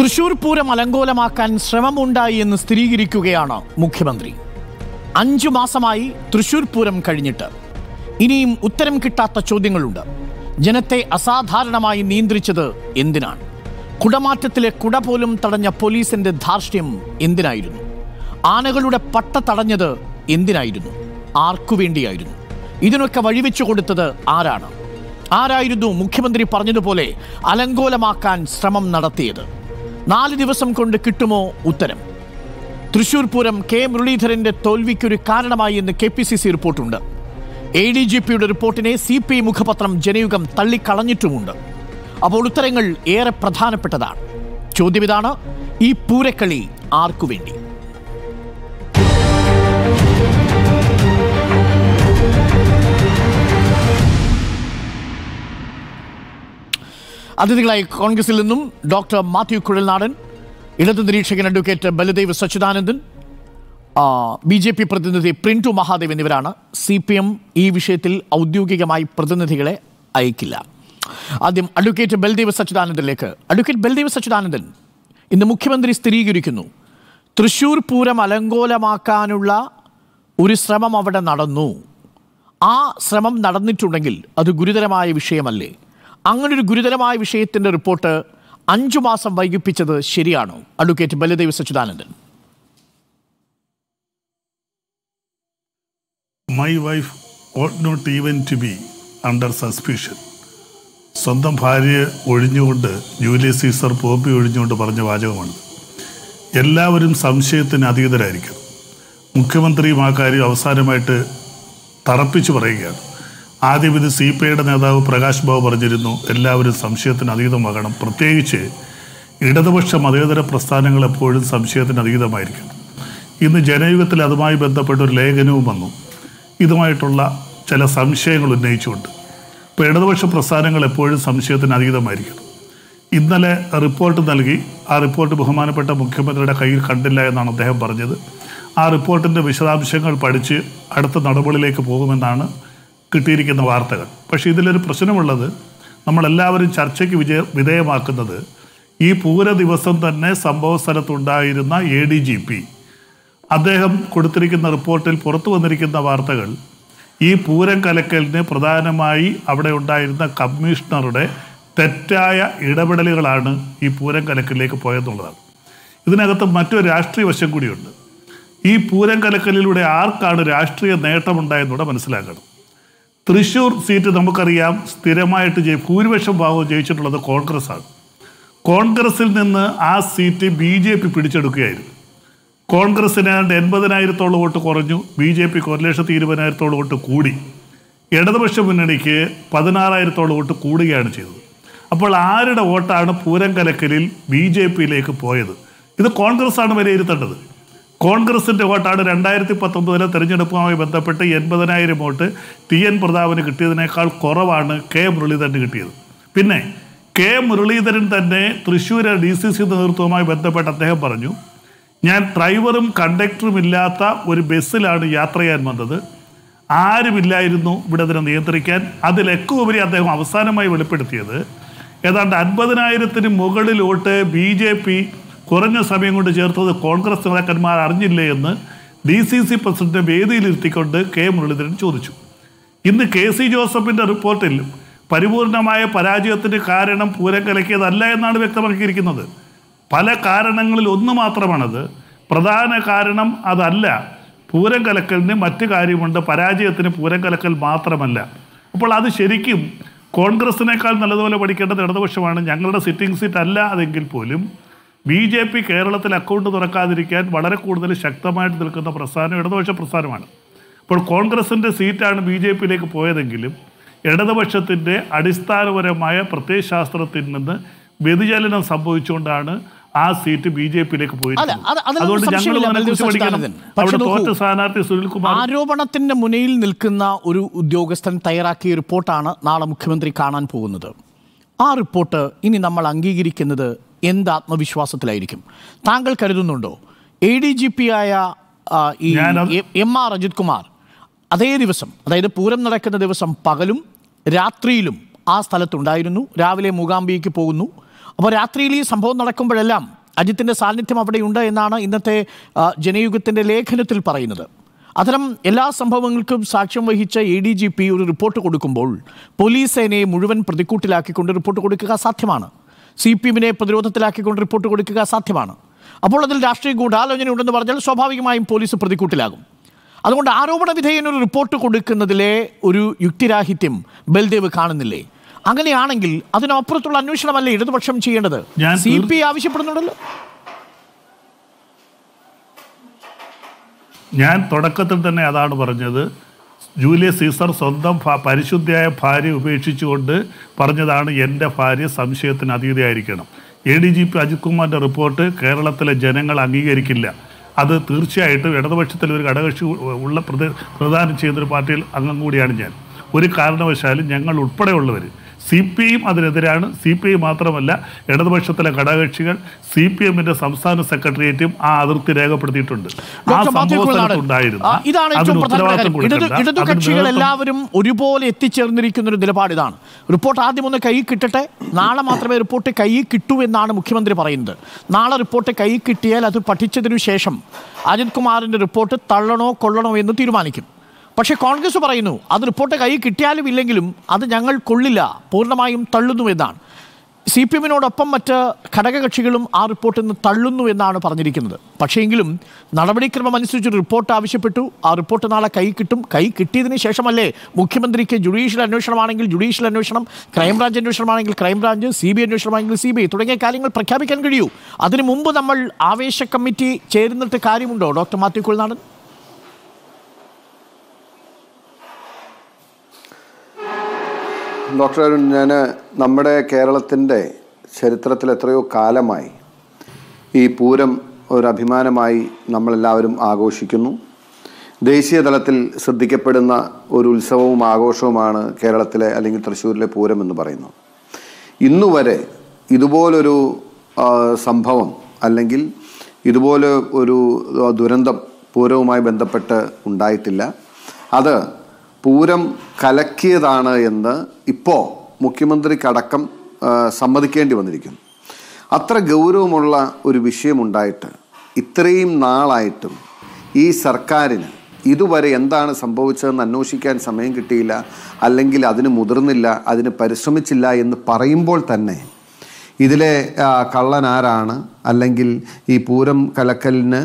തൃശൂർ പൂരം അലങ്കോലമാക്കാൻ ശ്രമമുണ്ടായി എന്ന് സ്ഥിരീകരിക്കുകയാണ് മുഖ്യമന്ത്രി അഞ്ചു മാസമായി തൃശൂർ പൂരം കഴിഞ്ഞിട്ട് ഇനിയും ഉത്തരം കിട്ടാത്ത ചോദ്യങ്ങളുണ്ട് ജനത്തെ അസാധാരണമായി നിയന്ത്രിച്ചത് എന്തിനാണ് കുടമാറ്റത്തിലെ കുട പോലും തടഞ്ഞ പോലീസിന്റെ ധാർഷ്ട്യം എന്തിനായിരുന്നു ആനകളുടെ പട്ട തടഞ്ഞത് എന്തിനായിരുന്നു ആർക്കു വേണ്ടിയായിരുന്നു ഇതിനൊക്കെ വഴിവെച്ചു കൊടുത്തത് ആരാണ് ആരായിരുന്നു മുഖ്യമന്ത്രി പറഞ്ഞതുപോലെ അലങ്കോലമാക്കാൻ ശ്രമം നടത്തിയത് നാല് ദിവസം കൊണ്ട് കിട്ടുമോ ഉത്തരം തൃശൂർ പൂരം കെ മുരളീധരന്റെ തോൽവിക്കൊരു കാരണമായി എന്ന് കെ പി സി സി റിപ്പോർട്ടുണ്ട് എ ഡി ജി പിയുടെ റിപ്പോർട്ടിനെ സി പി ഐ മുഖപത്രം ജനയുഗം തള്ളിക്കളഞ്ഞിട്ടുമുണ്ട് അപ്പോൾ ഉത്തരങ്ങൾ ഏറെ പ്രധാനപ്പെട്ടതാണ് ചോദ്യം ഇതാണ് ഈ പൂരക്കളി ആർക്കു വേണ്ടി അതിഥികളായി കോൺഗ്രസിൽ നിന്നും ഡോക്ടർ മാത്യു കുഴൽനാടൻ ഇടത് നിരീക്ഷകൻ advocate Baladev Sachidanandan B J P പ്രതിനിധി പ്രിൻറ്റു മഹാദേവ് എന്നിവരാണ് സി പി എം ഈ വിഷയത്തിൽ ഔദ്യോഗികമായി പ്രതിനിധികളെ അയക്കില്ല ആദ്യം അഡ്വക്കേറ്റ് ബൽദേവ് സച്ചിദാനന്ദനിലേക്ക് അഡ്വക്കേറ്റ് ബൽദേവ് സച്ചിദാനന്ദൻ ഇന്ന് മുഖ്യമന്ത്രി സ്ഥിരീകരിക്കുന്നു തൃശൂർ പൂരം അലങ്കോലമാക്കാനുള്ള ഒരു ശ്രമം അവിടെ നടന്നു ആ ശ്രമം നടന്നിട്ടുണ്ടെങ്കിൽ അത് ഗുരുതരമായ വിഷയമല്ലേ അങ്ങനൊരു ഗുരുതരമായ വിഷയത്തിൻ്റെ റിപ്പോർട്ട് അഞ്ചു മാസം വൈകിപ്പിച്ചത് ശരിയാണോ advocate Baladev Sachidanandan my wife ought not even to be under suspicion സ്വന്തം ഭാര്യയെ ഒഴിഞ്ഞുകൊണ്ട് ജൂലിയസ് സീസർ പോപ്പി ഒഴിഞ്ഞുകൊണ്ട് പറഞ്ഞ വാചകമാണ് എല്ലാവരും സംശയത്തിന് അതീതരായിരിക്കും മുഖ്യമന്ത്രിയും ആ കാര്യം അവസാനമായിട്ട് തറപ്പിച്ചു പറയുകയാണ് ആദ്യം ഇത് സി പി ഐയുടെ നേതാവ് പ്രകാശ് ബാബു പറഞ്ഞിരുന്നു എല്ലാവരും സംശയത്തിന് അതീതമാകണം പ്രത്യേകിച്ച് ഇടതുപക്ഷ മതേതര പ്രസ്ഥാനങ്ങൾ എപ്പോഴും സംശയത്തിന് അതീതമായിരിക്കും ഇന്ന് ജനയുഗത്തിൽ അതുമായി ബന്ധപ്പെട്ട ഒരു ലേഖനവും വന്നു ഇതുമായിട്ടുള്ള ചില സംശയങ്ങൾ ഉന്നയിച്ചുകൊണ്ട് ഇപ്പോൾ ഇടതുപക്ഷ പ്രസ്ഥാനങ്ങൾ എപ്പോഴും സംശയത്തിന് അതീതമായിരിക്കും ഇന്നലെ റിപ്പോർട്ട് നൽകി ആ റിപ്പോർട്ട് ബഹുമാനപ്പെട്ട മുഖ്യമന്ത്രിയുടെ കയ്യിൽ കണ്ടില്ല എന്നാണ് അദ്ദേഹം പറഞ്ഞത് ആ റിപ്പോർട്ടിൻ്റെ വിശദാംശങ്ങൾ പഠിച്ച് അടുത്ത നടപടിയിലേക്ക് പോകുമെന്നാണ് കിട്ടിയിരിക്കുന്ന വാർത്തകൾ പക്ഷേ ഇതിലൊരു പ്രശ്നമുള്ളത് നമ്മളെല്ലാവരും ചർച്ചയ്ക്ക് വിജയ വിധേയമാക്കുന്നത് ഈ പൂര ദിവസം തന്നെ സംഭവ സ്ഥലത്തുണ്ടായിരുന്ന എ ഡി ജി പി അദ്ദേഹം കൊടുത്തിരിക്കുന്ന റിപ്പോർട്ടിൽ പുറത്തു വന്നിരിക്കുന്ന വാർത്തകൾ ഈ പൂരം കലക്കലിന് പ്രധാനമായി അവിടെ ഉണ്ടായിരുന്ന കമ്മീഷണറുടെ തെറ്റായ ഇടപെടലുകളാണ് ഈ പൂരം കലക്കലിലേക്ക് പോയെന്നുള്ളതാണ് ഇതിനകത്ത് മറ്റൊരു രാഷ്ട്രീയ വശം കൂടിയുണ്ട് ഈ പൂരം കലക്കലിലൂടെ ആർക്കാണ് രാഷ്ട്രീയ നേട്ടമുണ്ടായെന്നൂടെ മനസ്സിലാക്കണം തൃശ്ശൂർ സീറ്റ് നമുക്കറിയാം സ്ഥിരമായിട്ട് ജയി ഭൂരിപക്ഷം ഭാഗവും ജയിച്ചിട്ടുള്ളത് കോൺഗ്രസ്സാണ് കോൺഗ്രസ്സിൽ നിന്ന് ആ സീറ്റ് ബി ജെ പി പിടിച്ചെടുക്കുകയായിരുന്നു കോൺഗ്രസ്സിന് എൺപതിനായിരത്തോളം വോട്ട് കുറഞ്ഞു ബി ജെ പിക്ക് ഒരു ലക്ഷത്തി ഇരുപതിനായിരത്തോളം വോട്ട് കൂടി ഇടതുപക്ഷ മുന്നണിക്ക് പതിനാറായിരത്തോളം വോട്ട് കൂടുകയാണ് ചെയ്തത് അപ്പോൾ ആരുടെ വോട്ടാണ് പൂരം കലക്കലിൽ ബി ജെ പിയിലേക്ക് പോയത് ഇത് കോൺഗ്രസ്സാണ് വിലയിരുത്തേണ്ടത് കോൺഗ്രസിൻ്റെ വോട്ടാണ് രണ്ടായിരത്തി പത്തൊമ്പതിലെ തെരഞ്ഞെടുപ്പുമായി ബന്ധപ്പെട്ട് എൺപതിനായിരം വോട്ട് ടി എൻ പ്രതാപന് കിട്ടിയതിനേക്കാൾ കുറവാണ് കെ മുരളീധരന് കിട്ടിയത് പിന്നെ കെ മുരളീധരൻ തന്നെ തൃശ്ശൂർ ഡി സി സി നേതൃത്വവുമായി ബന്ധപ്പെട്ട് അദ്ദേഹം പറഞ്ഞു ഞാൻ ഡ്രൈവറും കണ്ടക്ടറും ഇല്ലാത്ത ഒരു ബസ്സിലാണ് യാത്ര ചെയ്യാൻ വന്നത് ആരുമില്ലായിരുന്നു ഇവിടെ അതിനെ നിയന്ത്രിക്കാൻ അതിലൊക്കെ ഉപരി അദ്ദേഹം അവസാനമായി വെളിപ്പെടുത്തിയത് ഏതാണ്ട് അൻപതിനായിരത്തിന് മുകളിലോട്ട് ബി ജെ പി കുറഞ്ഞ സമയം കൊണ്ട് ചേർത്തത് കോൺഗ്രസ് നേതാക്കന്മാർ അറിഞ്ഞില്ലേ എന്ന് ഡി സി സി പ്രസിഡന്റ് വേദിയിലിരുത്തിക്കൊണ്ട് കെ മുരളീധരൻ ചോദിച്ചു ഇന്ന് കെ സി ജോസഫിന്റെ റിപ്പോർട്ടിൽ പരിപൂർണമായ പരാജയത്തിന് കാരണം പൂരം കലക്കിയതല്ല എന്നാണ് വ്യക്തമാക്കിയിരിക്കുന്നത് പല കാരണങ്ങളിൽ ഒന്ന് മാത്രമാണത് പ്രധാന കാരണം അതല്ല പൂരം കലക്കലിന് മറ്റു കാര്യമുണ്ട് പരാജയത്തിന് പൂരം കലക്കൽ മാത്രമല്ല അപ്പോൾ അത് ശരിക്കും കോൺഗ്രസിനേക്കാൾ നല്ലതുപോലെ പഠിക്കേണ്ടത് ഇടതുപക്ഷമാണ് ഞങ്ങളുടെ സിറ്റിംഗ് സീറ്റ് അല്ല അതെങ്കിൽ പോലും ബി ജെ പി കേരളത്തിൽ അക്കൗണ്ട് തുറക്കാതിരിക്കാൻ വളരെ കൂടുതൽ ശക്തമായിട്ട് നിൽക്കുന്ന പ്രസ്ഥാനം ഇടതുപക്ഷ പ്രസ്ഥാനമാണ് ഇപ്പോൾ കോൺഗ്രസിൻ്റെ സീറ്റാണ് ബി ജെ പിയിലേക്ക് പോയതെങ്കിലും ഇടതുപക്ഷത്തിൻ്റെ അടിസ്ഥാനപരമായ പ്രത്യയശാസ്ത്രത്തിൽ നിന്ന് വ്യതിചലനം സംഭവിച്ചുകൊണ്ടാണ് ആ സീറ്റ് ബി ജെ പിയിലേക്ക് പോയി അതുകൊണ്ട് ഞങ്ങൾ സ്ഥാനാർത്ഥി സുനിൽകുമാർ ആരോപണത്തിന്റെ മുനയിൽ നിൽക്കുന്ന ഒരു ഉദ്യോഗസ്ഥൻ തയ്യാറാക്കിയ റിപ്പോർട്ടാണ് നാളെ മുഖ്യമന്ത്രി കാണാൻ പോകുന്നത് ആ റിപ്പോർട്ട് ഇനി നമ്മൾ അംഗീകരിക്കുന്നത് എന്ത് ആത്മവിശ്വാസത്തിലായിരിക്കും താങ്കൾ കരുതുന്നുണ്ടോ എ ഡി ജി പി ആയ ഈ എം ആർ അജിത് കുമാർ അതേ ദിവസം അതായത് പൂരം നടക്കുന്ന ദിവസം പകലും രാത്രിയിലും ആ സ്ഥലത്തുണ്ടായിരുന്നു രാവിലെ മൂകാംബിയയ്ക്ക് പോകുന്നു അപ്പോൾ രാത്രിയിൽ ഈ സംഭവം നടക്കുമ്പോഴെല്ലാം അജിത്തിൻ്റെ സാന്നിധ്യം അവിടെയുണ്ട് എന്നാണ് ഇന്നത്തെ ജനയുഗത്തിൻ്റെ ലേഖനത്തിൽ പറയുന്നത് അത്തരം എല്ലാ സംഭവങ്ങൾക്കും സാക്ഷ്യം വഹിച്ച എ ഡി ജി പി ഒരു റിപ്പോർട്ട് കൊടുക്കുമ്പോൾ പോലീസ് സേനയെ മുഴുവൻ പ്രതിക്കൂട്ടിലാക്കിക്കൊണ്ട് റിപ്പോർട്ട് കൊടുക്കുക സാധ്യമാണ് സി പി എമ്മിനെ പ്രതിരോധത്തിലാക്കിക്കൊണ്ട് റിപ്പോർട്ട് കൊടുക്കുക സാധ്യമാണ് അപ്പോൾ അതിൽ രാഷ്ട്രീയ ഗൂഢാലോചന ഉണ്ടെന്ന് പറഞ്ഞാൽ സ്വാഭാവികമായും പോലീസ് പ്രതിക്കൂട്ടിലാകും അതുകൊണ്ട് ആരോപണ വിധേയനൊരു റിപ്പോർട്ട് കൊടുക്കുന്നതിലെ ഒരു യുക്തിരാഹിത്യം ബൽദേവ് കാണുന്നില്ലേ അങ്ങനെയാണെങ്കിൽ അതിനപ്പുറത്തുള്ള അന്വേഷണമല്ലേ ഇടതുപക്ഷം ചെയ്യേണ്ടത് സി പി ആവശ്യപ്പെടുന്നുണ്ടല്ലോ ഞാൻ തുടക്കത്തിൽ തന്നെ അതാണ് പറഞ്ഞത് ജൂലിയസ് സീസർ സ്വന്തം പരിശുദ്ധിയായ ഭാര്യ ഉപേക്ഷിച്ചുകൊണ്ട് പറഞ്ഞതാണ് എൻ്റെ ഭാര്യ സംശയത്തിന് അതീതയായിരിക്കണം A D G P Ajith കുമാറിൻ്റെ റിപ്പോർട്ട് കേരളത്തിലെ ജനങ്ങൾ അംഗീകരിക്കില്ല അത് തീർച്ചയായിട്ടും ഇടതുപക്ഷത്തിൽ ഒരു ഘടകക്ഷി ഉള്ള പ്രതി പ്രധാനം ചെയ്യുന്നൊരു പാർട്ടിയിൽ അംഗം കൂടിയാണ് ഞാൻ ഒരു കാരണവശാലും ഞങ്ങൾ ഉൾപ്പെടെയുള്ളവർ സി പി ഐയും അതിനെതിരാണ് സി പി ഐ മാത്രമല്ല ഇടതുപക്ഷത്തിലെ ഘടകകക്ഷികൾ സി പി എമ്മിന്റെ സംസ്ഥാന സെക്രട്ടേറിയറ്റും ആ അതിർത്തി രേഖപ്പെടുത്തിയിട്ടുണ്ട് ഇടതു എല്ലാവരും ഒരുപോലെ എത്തിച്ചേർന്നിരിക്കുന്ന ഒരു നിലപാടിതാണ് റിപ്പോർട്ട് ആദ്യം ഒന്ന് കൈ കിട്ടട്ടെ നാളെ മാത്രമേ റിപ്പോർട്ട് കൈ കിട്ടൂ എന്നാണ് മുഖ്യമന്ത്രി പറയുന്നത് നാളെ റിപ്പോർട്ട് കൈ കിട്ടിയാൽ അത് പഠിച്ചതിനു ശേഷം അജിത് കുമാറിന്റെ റിപ്പോർട്ട് തള്ളണോ കൊള്ളണോ എന്ന് തീരുമാനിക്കും പക്ഷേ കോൺഗ്രസ് പറയുന്നു അത് റിപ്പോർട്ട് കൈ കിട്ടിയാലും ഇല്ലെങ്കിലും അത് ഞങ്ങൾ കൊള്ളില്ല പൂർണ്ണമായും തള്ളുന്നു എന്നാണ് സി പി എമ്മിനോടൊപ്പം മറ്റ് ഘടകകക്ഷികളും ആ റിപ്പോർട്ടിൽ നിന്ന് തള്ളുന്നു എന്നാണ് പറഞ്ഞിരിക്കുന്നത് എങ്കിലും നടപടിക്രമം അനുസരിച്ച് റിപ്പോർട്ട് ആവശ്യപ്പെട്ടു ആ റിപ്പോർട്ട് നാളെ കൈ കിട്ടും കൈ കിട്ടിയതിന് ശേഷമല്ലേ മുഖ്യമന്ത്രിക്ക് ജുഡീഷ്യൽ അന്വേഷണമാണെങ്കിൽ ജുഡീഷ്യൽ അന്വേഷണം ക്രൈംബ്രാഞ്ച് അന്വേഷണമാണെങ്കിൽ ക്രൈംബ്രാഞ്ച് സി ബി അന്വേഷണമാണെങ്കിൽ സി ബി ഐ തുടങ്ങിയ കാര്യങ്ങൾ പ്രഖ്യാപിക്കാൻ കഴിയൂ അതിനു മുമ്പ് നമ്മൾ ആവേശ കമ്മിറ്റി ചേരുന്നിട്ട് കാര്യമുണ്ടോ ഡോക്ടർ മാത്യു കുൽനാടൻ ഡോക്ടർ അരുൺ ഞാൻ നമ്മുടെ കേരളത്തിൻ്റെ ചരിത്രത്തിൽ എത്രയോ കാലമായി ഈ പൂരം ഒരു അഭിമാനമായി നമ്മളെല്ലാവരും ആഘോഷിക്കുന്നു ദേശീയ തലത്തിൽ ശ്രദ്ധിക്കപ്പെടുന്ന ഒരു ഉത്സവവും ആഘോഷവുമാണ് കേരളത്തിലെ അല്ലെങ്കിൽ തൃശ്ശൂരിലെ പൂരം എന്ന് പറയുന്നത് ഇന്നുവരെ ഇതുപോലൊരു സംഭവം അല്ലെങ്കിൽ ഇതുപോലെ ഒരു ദുരന്തം പൂരവുമായി ബന്ധപ്പെട്ട് ഉണ്ടായിട്ടില്ല അത് പൂരം കലക്കിയതാണ് എന്ന് ഇപ്പോൾ മുഖ്യമന്ത്രിക്കടക്കം സമ്മതിക്കേണ്ടി വന്നിരിക്കുന്നു അത്ര ഗൗരവമുള്ള ഒരു വിഷയമുണ്ടായിട്ട് ഇത്രയും നാളായിട്ടും ഈ സർക്കാരിന് ഇതുവരെ എന്താണ് സംഭവിച്ചതെന്ന് അന്വേഷിക്കാൻ സമയം കിട്ടിയില്ല അല്ലെങ്കിൽ അതിന് മുതിർന്നില്ല അതിന് പരിശ്രമിച്ചില്ല എന്ന് പറയുമ്പോൾ തന്നെ ഇതിലെ കള്ളൻ ആരാണ് അല്ലെങ്കിൽ ഈ പൂരം കലക്കലിന്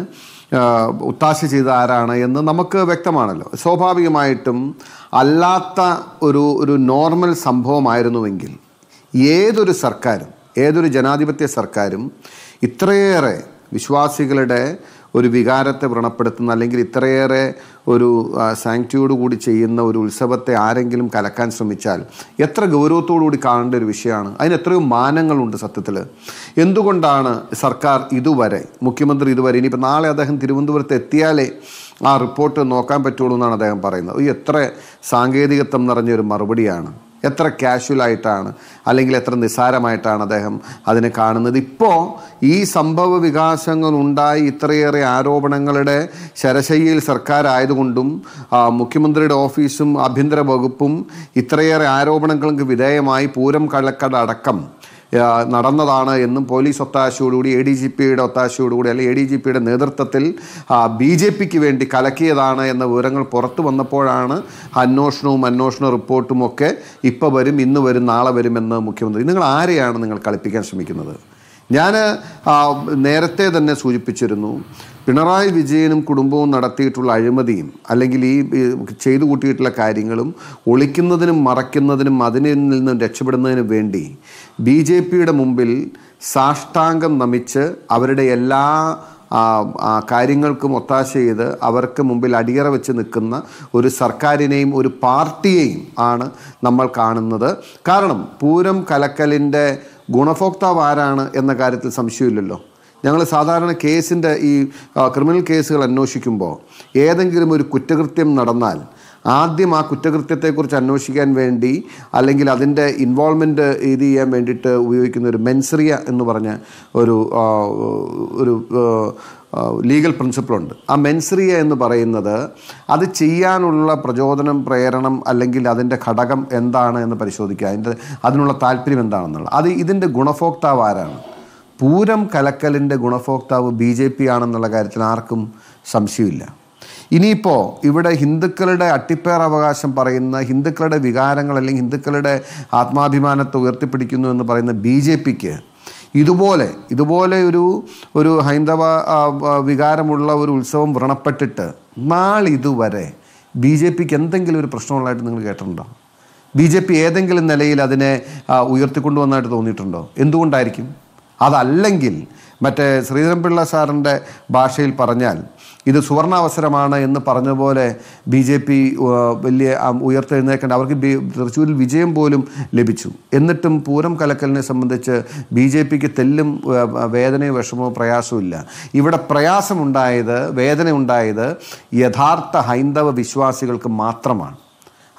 ഒത്താശ ചെയ്ത ആരാണ് എന്ന് നമുക്ക് വ്യക്തമാണല്ലോ സ്വാഭാവികമായിട്ടും അല്ലാത്ത ഒരു ഒരു നോർമൽ സംഭവമായിരുന്നുവെങ്കിൽ ഏതൊരു സർക്കാരും ഏതൊരു ജനാധിപത്യ സർക്കാരും ഇത്രയേറെ വിശ്വാസികളുടെ ഒരു വികാരത്തെ വ്രണപ്പെടുത്തുന്ന അല്ലെങ്കിൽ ഇത്രയേറെ ഒരു സാങ്ക്റ്റിയോട് കൂടി ചെയ്യുന്ന ഒരു ഉത്സവത്തെ ആരെങ്കിലും കലക്കാൻ ശ്രമിച്ചാൽ എത്ര ഗൗരവത്തോടുകൂടി കാണേണ്ട ഒരു വിഷയമാണ് അതിന് എത്രയോ മാനങ്ങളുണ്ട് സത്യത്തിൽ എന്തുകൊണ്ടാണ് സർക്കാർ ഇതുവരെ മുഖ്യമന്ത്രി ഇതുവരെ ഇനിയിപ്പോൾ നാളെ അദ്ദേഹം തിരുവനന്തപുരത്ത് എത്തിയാലേ ആ റിപ്പോർട്ട് നോക്കാൻ പറ്റുള്ളൂ എന്നാണ് അദ്ദേഹം പറയുന്നത് എത്ര സാങ്കേതികത്വം നിറഞ്ഞൊരു മറുപടിയാണ് എത്ര കാഷ്വലായിട്ടാണ് അല്ലെങ്കിൽ എത്ര നിസ്സാരമായിട്ടാണ് അദ്ദേഹം അതിനെ കാണുന്നത് ഇപ്പോൾ ഈ സംഭവ വികാസങ്ങൾ ഉണ്ടായി ഇത്രയേറെ ആരോപണങ്ങളുടെ ശരശയ്യയിൽ സർക്കാരായതുകൊണ്ടും മുഖ്യമന്ത്രിയുടെ ഓഫീസും ആഭ്യന്തര വകുപ്പും ഇത്രയേറെ ആരോപണങ്ങൾക്ക് വിധേയമായി പൂരം കളക്കടക്കം നടന്നതാണ് എന്നും പോലീസ് ഒത്താശയോടുകൂടി എ ഡി ജി പിയുടെ ഒത്താശയോടുകൂടി അല്ലെങ്കിൽ എ ഡി ജി പിയുടെ നേതൃത്വത്തിൽ ബി ജെ പിക്ക് വേണ്ടി കലക്കിയതാണ് എന്ന വിവരങ്ങൾ പുറത്തു വന്നപ്പോഴാണ് അന്വേഷണവും അന്വേഷണ റിപ്പോർട്ടും ഒക്കെ ഇപ്പോൾ വരും ഇന്ന് വരും നാളെ വരുമെന്ന് മുഖ്യമന്ത്രി നിങ്ങൾ ആരെയാണ് നിങ്ങൾ കളിപ്പിക്കാൻ ശ്രമിക്കുന്നത് ഞാൻ നേരത്തെ തന്നെ സൂചിപ്പിച്ചിരുന്നു പിണറായി വിജയനും കുടുംബവും നടത്തിയിട്ടുള്ള അഴിമതിയും അല്ലെങ്കിൽ ഈ ചെയ്തു കൂട്ടിയിട്ടുള്ള കാര്യങ്ങളും ഒളിക്കുന്നതിനും മറയ്ക്കുന്നതിനും അതിനിൽ നിന്നും രക്ഷപ്പെടുന്നതിനും വേണ്ടി ബി ജെ പിയുടെ മുമ്പിൽ സാഷ്ടാംഗം നമിച്ച് അവരുടെ എല്ലാ കാര്യങ്ങൾക്കും ഒത്താശ ചെയ്ത് അവർക്ക് മുമ്പിൽ അടിയറ വെച്ച് നിൽക്കുന്ന ഒരു സർക്കാരിനെയും ഒരു പാർട്ടിയെയും ആണ് നമ്മൾ കാണുന്നത് കാരണം പൂരം കലക്കലിൻ്റെ ഗുണഭോക്താവ് ആരാണ് എന്ന കാര്യത്തിൽ സംശയമില്ലല്ലോ ഞങ്ങൾ സാധാരണ കേസിൻ്റെ ഈ ക്രിമിനൽ കേസുകൾ അന്വേഷിക്കുമ്പോൾ ഏതെങ്കിലും ഒരു കുറ്റകൃത്യം നടന്നാൽ ആദ്യം ആ കുറ്റകൃത്യത്തെക്കുറിച്ച് അന്വേഷിക്കാൻ വേണ്ടി അല്ലെങ്കിൽ അതിൻ്റെ ഇൻവോൾവ്മെൻറ്റ് ഇത് ചെയ്യാൻ വേണ്ടിയിട്ട് ഉപയോഗിക്കുന്ന ഒരു മെൻസറിയ എന്ന് പറഞ്ഞ ഒരു ഒരു ലീഗൽ പ്രിൻസിപ്പളുണ്ട് ആ മെൻസറിയ എന്ന് പറയുന്നത് അത് ചെയ്യാനുള്ള പ്രചോദനം പ്രേരണം അല്ലെങ്കിൽ അതിൻ്റെ ഘടകം എന്താണ് എന്ന് പരിശോധിക്കുക അതിൻ്റെ അതിനുള്ള താല്പര്യം എന്താണെന്നുള്ളത് അത് ഇതിൻ്റെ ഗുണഭോക്താവ് ആരാണ് പൂരം കലക്കലിൻ്റെ ഗുണഭോക്താവ് ബി ജെ പി ആണെന്നുള്ള കാര്യത്തിൽ ആർക്കും സംശയമില്ല ഇനിയിപ്പോൾ ഇവിടെ ഹിന്ദുക്കളുടെ അട്ടിപ്പേർ അവകാശം പറയുന്ന ഹിന്ദുക്കളുടെ വികാരങ്ങൾ അല്ലെങ്കിൽ ഹിന്ദുക്കളുടെ ആത്മാഭിമാനത്തെ ഉയർത്തിപ്പിടിക്കുന്നു എന്ന് പറയുന്ന ബി ജെ പിക്ക് ഇതുപോലെ ഇതുപോലെ ഒരു ഒരു ഹൈന്ദവ വികാരമുള്ള ഒരു ഉത്സവം വ്രണപ്പെട്ടിട്ട് നാളിതുവരെ ബി ജെ പിക്ക് എന്തെങ്കിലും ഒരു പ്രശ്നമുള്ളതായിട്ട് നിങ്ങൾ കേട്ടിട്ടുണ്ടോ ബി ജെ പി ഏതെങ്കിലും നിലയിൽ അതിനെ ഉയർത്തിക്കൊണ്ടുവന്നതായിട്ട് തോന്നിയിട്ടുണ്ടോ എന്തുകൊണ്ടായിരിക്കും അതല്ലെങ്കിൽ മറ്റേ ശ്രീധരൻപിള്ള സാറിൻ്റെ ഭാഷയിൽ പറഞ്ഞാൽ ഇത് സുവർണാവസരമാണ് എന്ന് പറഞ്ഞതുപോലെ ബി ജെ പി വലിയ ഉയർത്തെഴുന്നേക്കേണ്ട അവർക്ക് തൃശ്ശൂരിൽ വിജയം പോലും ലഭിച്ചു എന്നിട്ടും പൂരം കലക്കലിനെ സംബന്ധിച്ച് ബി ജെ പിക്ക് തെല്ലും വേദനയോ വിഷമോ പ്രയാസവും ഇല്ല ഇവിടെ പ്രയാസമുണ്ടായത് വേദന ഉണ്ടായത് യഥാർത്ഥ ഹൈന്ദവ വിശ്വാസികൾക്ക് മാത്രമാണ്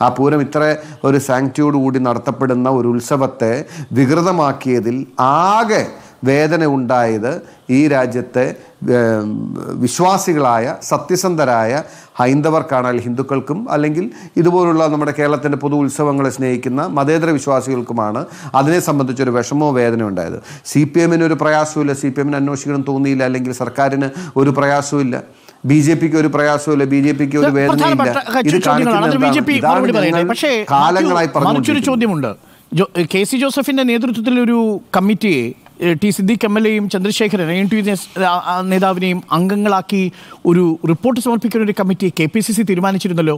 ആ പൂരം ഇത്ര ഒരു കൂടി നടത്തപ്പെടുന്ന ഒരു ഉത്സവത്തെ വികൃതമാക്കിയതിൽ ആകെ വേദന ഉണ്ടായത് ഈ രാജ്യത്തെ വിശ്വാസികളായ സത്യസന്ധരായ ഹൈന്ദവർക്കാണ് അല്ലെങ്കിൽ ഹിന്ദുക്കൾക്കും അല്ലെങ്കിൽ ഇതുപോലുള്ള നമ്മുടെ കേരളത്തിൻ്റെ പൊതു ഉത്സവങ്ങളെ സ്നേഹിക്കുന്ന മതേതര വിശ്വാസികൾക്കുമാണ് അതിനെ സംബന്ധിച്ചൊരു വിഷമോ വേദനയോ ഉണ്ടായത് സി പി എമ്മിന് ഒരു പ്രയാസമില്ല സി പി എമ്മിന് അന്വേഷിക്കണം തോന്നിയില്ല അല്ലെങ്കിൽ സർക്കാരിന് ഒരു പ്രയാസമില്ല ബി ജെ പിക്ക് ഒരു പ്രയാസമില്ല ബി ജെ പിക്ക് ഒരു വേദനയില്ല ഇത് കാലങ്ങളായി മറിച്ചൊരു ചോദ്യമുണ്ട് കെ സി ജോസഫിന്റെ നേതൃത്വത്തിൽ ഒരു കമ്മിറ്റിയെ ടി സിദ്ദീഖ് എം എൽ എയും ചന്ദ്രശേഖരൻ എൻ ടി നേതാവിനെയും അംഗങ്ങളാക്കി ഒരു റിപ്പോർട്ട് സമർപ്പിക്കുന്ന ഒരു committee K P C C തീരുമാനിച്ചിരുന്നല്ലോ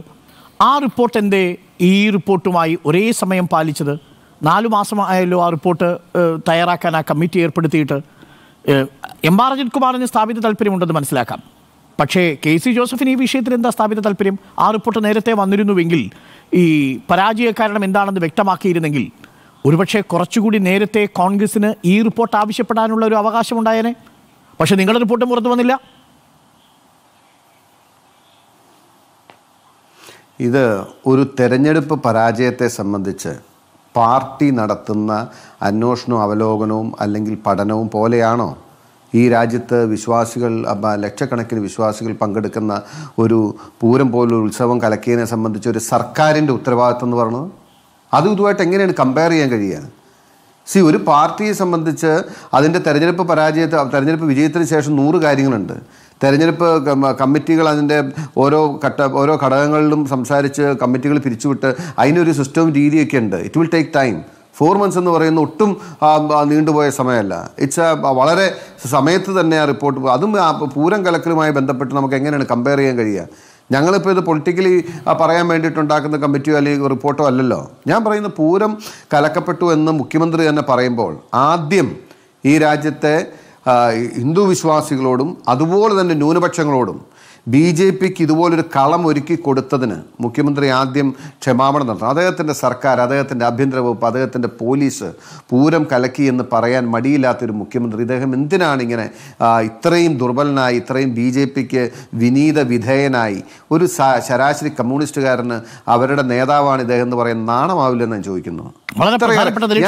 ആ റിപ്പോർട്ട് എന്തേ ഈ റിപ്പോർട്ടുമായി ഒരേ സമയം പാലിച്ചത് നാലു മാസമായല്ലോ ആ റിപ്പോർട്ട് തയ്യാറാക്കാൻ ആ കമ്മിറ്റി ഏർപ്പെടുത്തിയിട്ട് എം ആർ അജിത് കുമാറിന് സ്ഥാപിത താല്പര്യമുണ്ടെന്ന് മനസ്സിലാക്കാം പക്ഷേ കെ സി ജോസഫിന് ഈ വിഷയത്തിൽ എന്താ സ്ഥാപിത താല്പര്യം ആ റിപ്പോർട്ട് നേരത്തെ വന്നിരുന്നുവെങ്കിൽ ഈ പരാജയ കാരണം എന്താണെന്ന് വ്യക്തമാക്കിയിരുന്നെങ്കിൽ ഒരുപക്ഷെ കുറച്ചുകൂടി നേരത്തെ കോൺഗ്രസിന് ഈ റിപ്പോർട്ട് ആവശ്യപ്പെടാനുള്ള ഒരു ഉണ്ടായേനെ പക്ഷെ നിങ്ങളുടെ റിപ്പോർട്ട് പുറത്തു വന്നില്ല ഇത് ഒരു തെരഞ്ഞെടുപ്പ് പരാജയത്തെ സംബന്ധിച്ച് പാർട്ടി നടത്തുന്ന അന്വേഷണവും അവലോകനവും അല്ലെങ്കിൽ പഠനവും പോലെയാണോ ഈ രാജ്യത്ത് വിശ്വാസികൾ ലക്ഷക്കണക്കിന് വിശ്വാസികൾ പങ്കെടുക്കുന്ന ഒരു പൂരം പോലൊരു ഉത്സവം കലക്കിയതിനെ സംബന്ധിച്ച് ഒരു സർക്കാരിൻ്റെ ഉത്തരവാദിത്വം എന്ന് പറയുന്നത് അതും ഇതുമായിട്ട് എങ്ങനെയാണ് കമ്പയർ ചെയ്യാൻ കഴിയുക സി ഒരു പാർട്ടിയെ സംബന്ധിച്ച് അതിൻ്റെ തെരഞ്ഞെടുപ്പ് പരാജയത്തെ തെരഞ്ഞെടുപ്പ് വിജയത്തിന് ശേഷം നൂറ് കാര്യങ്ങളുണ്ട് തെരഞ്ഞെടുപ്പ് കമ്മിറ്റികൾ അതിൻ്റെ ഓരോ ഘട്ട ഓരോ ഘടകങ്ങളിലും സംസാരിച്ച് കമ്മിറ്റികൾ പിരിച്ചുവിട്ട് അതിനൊരു സിസ്റ്റവും രീതിയൊക്കെ ഉണ്ട് it will take time for months എന്ന് പറയുന്ന ഒട്ടും നീണ്ടുപോയ സമയമല്ല ഇറ്റ്സ് വളരെ സമയത്ത് തന്നെ ആ റിപ്പോർട്ട് അതും പൂരം കലക്കലുമായി ബന്ധപ്പെട്ട് നമുക്ക് എങ്ങനെയാണ് കമ്പയർ ചെയ്യാൻ കഴിയുക ഞങ്ങളിപ്പോൾ ഇത് പൊളിറ്റിക്കലി പറയാൻ വേണ്ടിയിട്ടുണ്ടാക്കുന്ന കമ്മിറ്റിയോ അല്ലെങ്കിൽ റിപ്പോർട്ടോ അല്ലല്ലോ ഞാൻ പറയുന്ന പൂരം കലക്കപ്പെട്ടു എന്ന് മുഖ്യമന്ത്രി തന്നെ പറയുമ്പോൾ ആദ്യം ഈ രാജ്യത്തെ ഹിന്ദു വിശ്വാസികളോടും അതുപോലെ തന്നെ ന്യൂനപക്ഷങ്ങളോടും ബി ജെ പിക്ക് ഇതുപോലൊരു കളം ഒരുക്കി കൊടുത്തതിന് മുഖ്യമന്ത്രി ആദ്യം ക്ഷമാപണം നടത്തണം അദ്ദേഹത്തിൻ്റെ സർക്കാർ അദ്ദേഹത്തിൻ്റെ ആഭ്യന്തര വകുപ്പ് അദ്ദേഹത്തിൻ്റെ പോലീസ് പൂരം കലക്കി എന്ന് പറയാൻ മടിയില്ലാത്തൊരു മുഖ്യമന്ത്രി ഇദ്ദേഹം എന്തിനാണ് ഇങ്ങനെ ഇത്രയും ദുർബലനായി ഇത്രയും ബി ജെ പിക്ക് വിനീത വിധേയനായി ഒരു ശരാശരി കമ്മ്യൂണിസ്റ്റുകാരന് അവരുടെ നേതാവാണ് ഇദ്ദേഹം എന്ന് പറയുന്ന നാണമാവില്ലെന്ന് ഞാൻ ചോദിക്കുന്നു ഒരു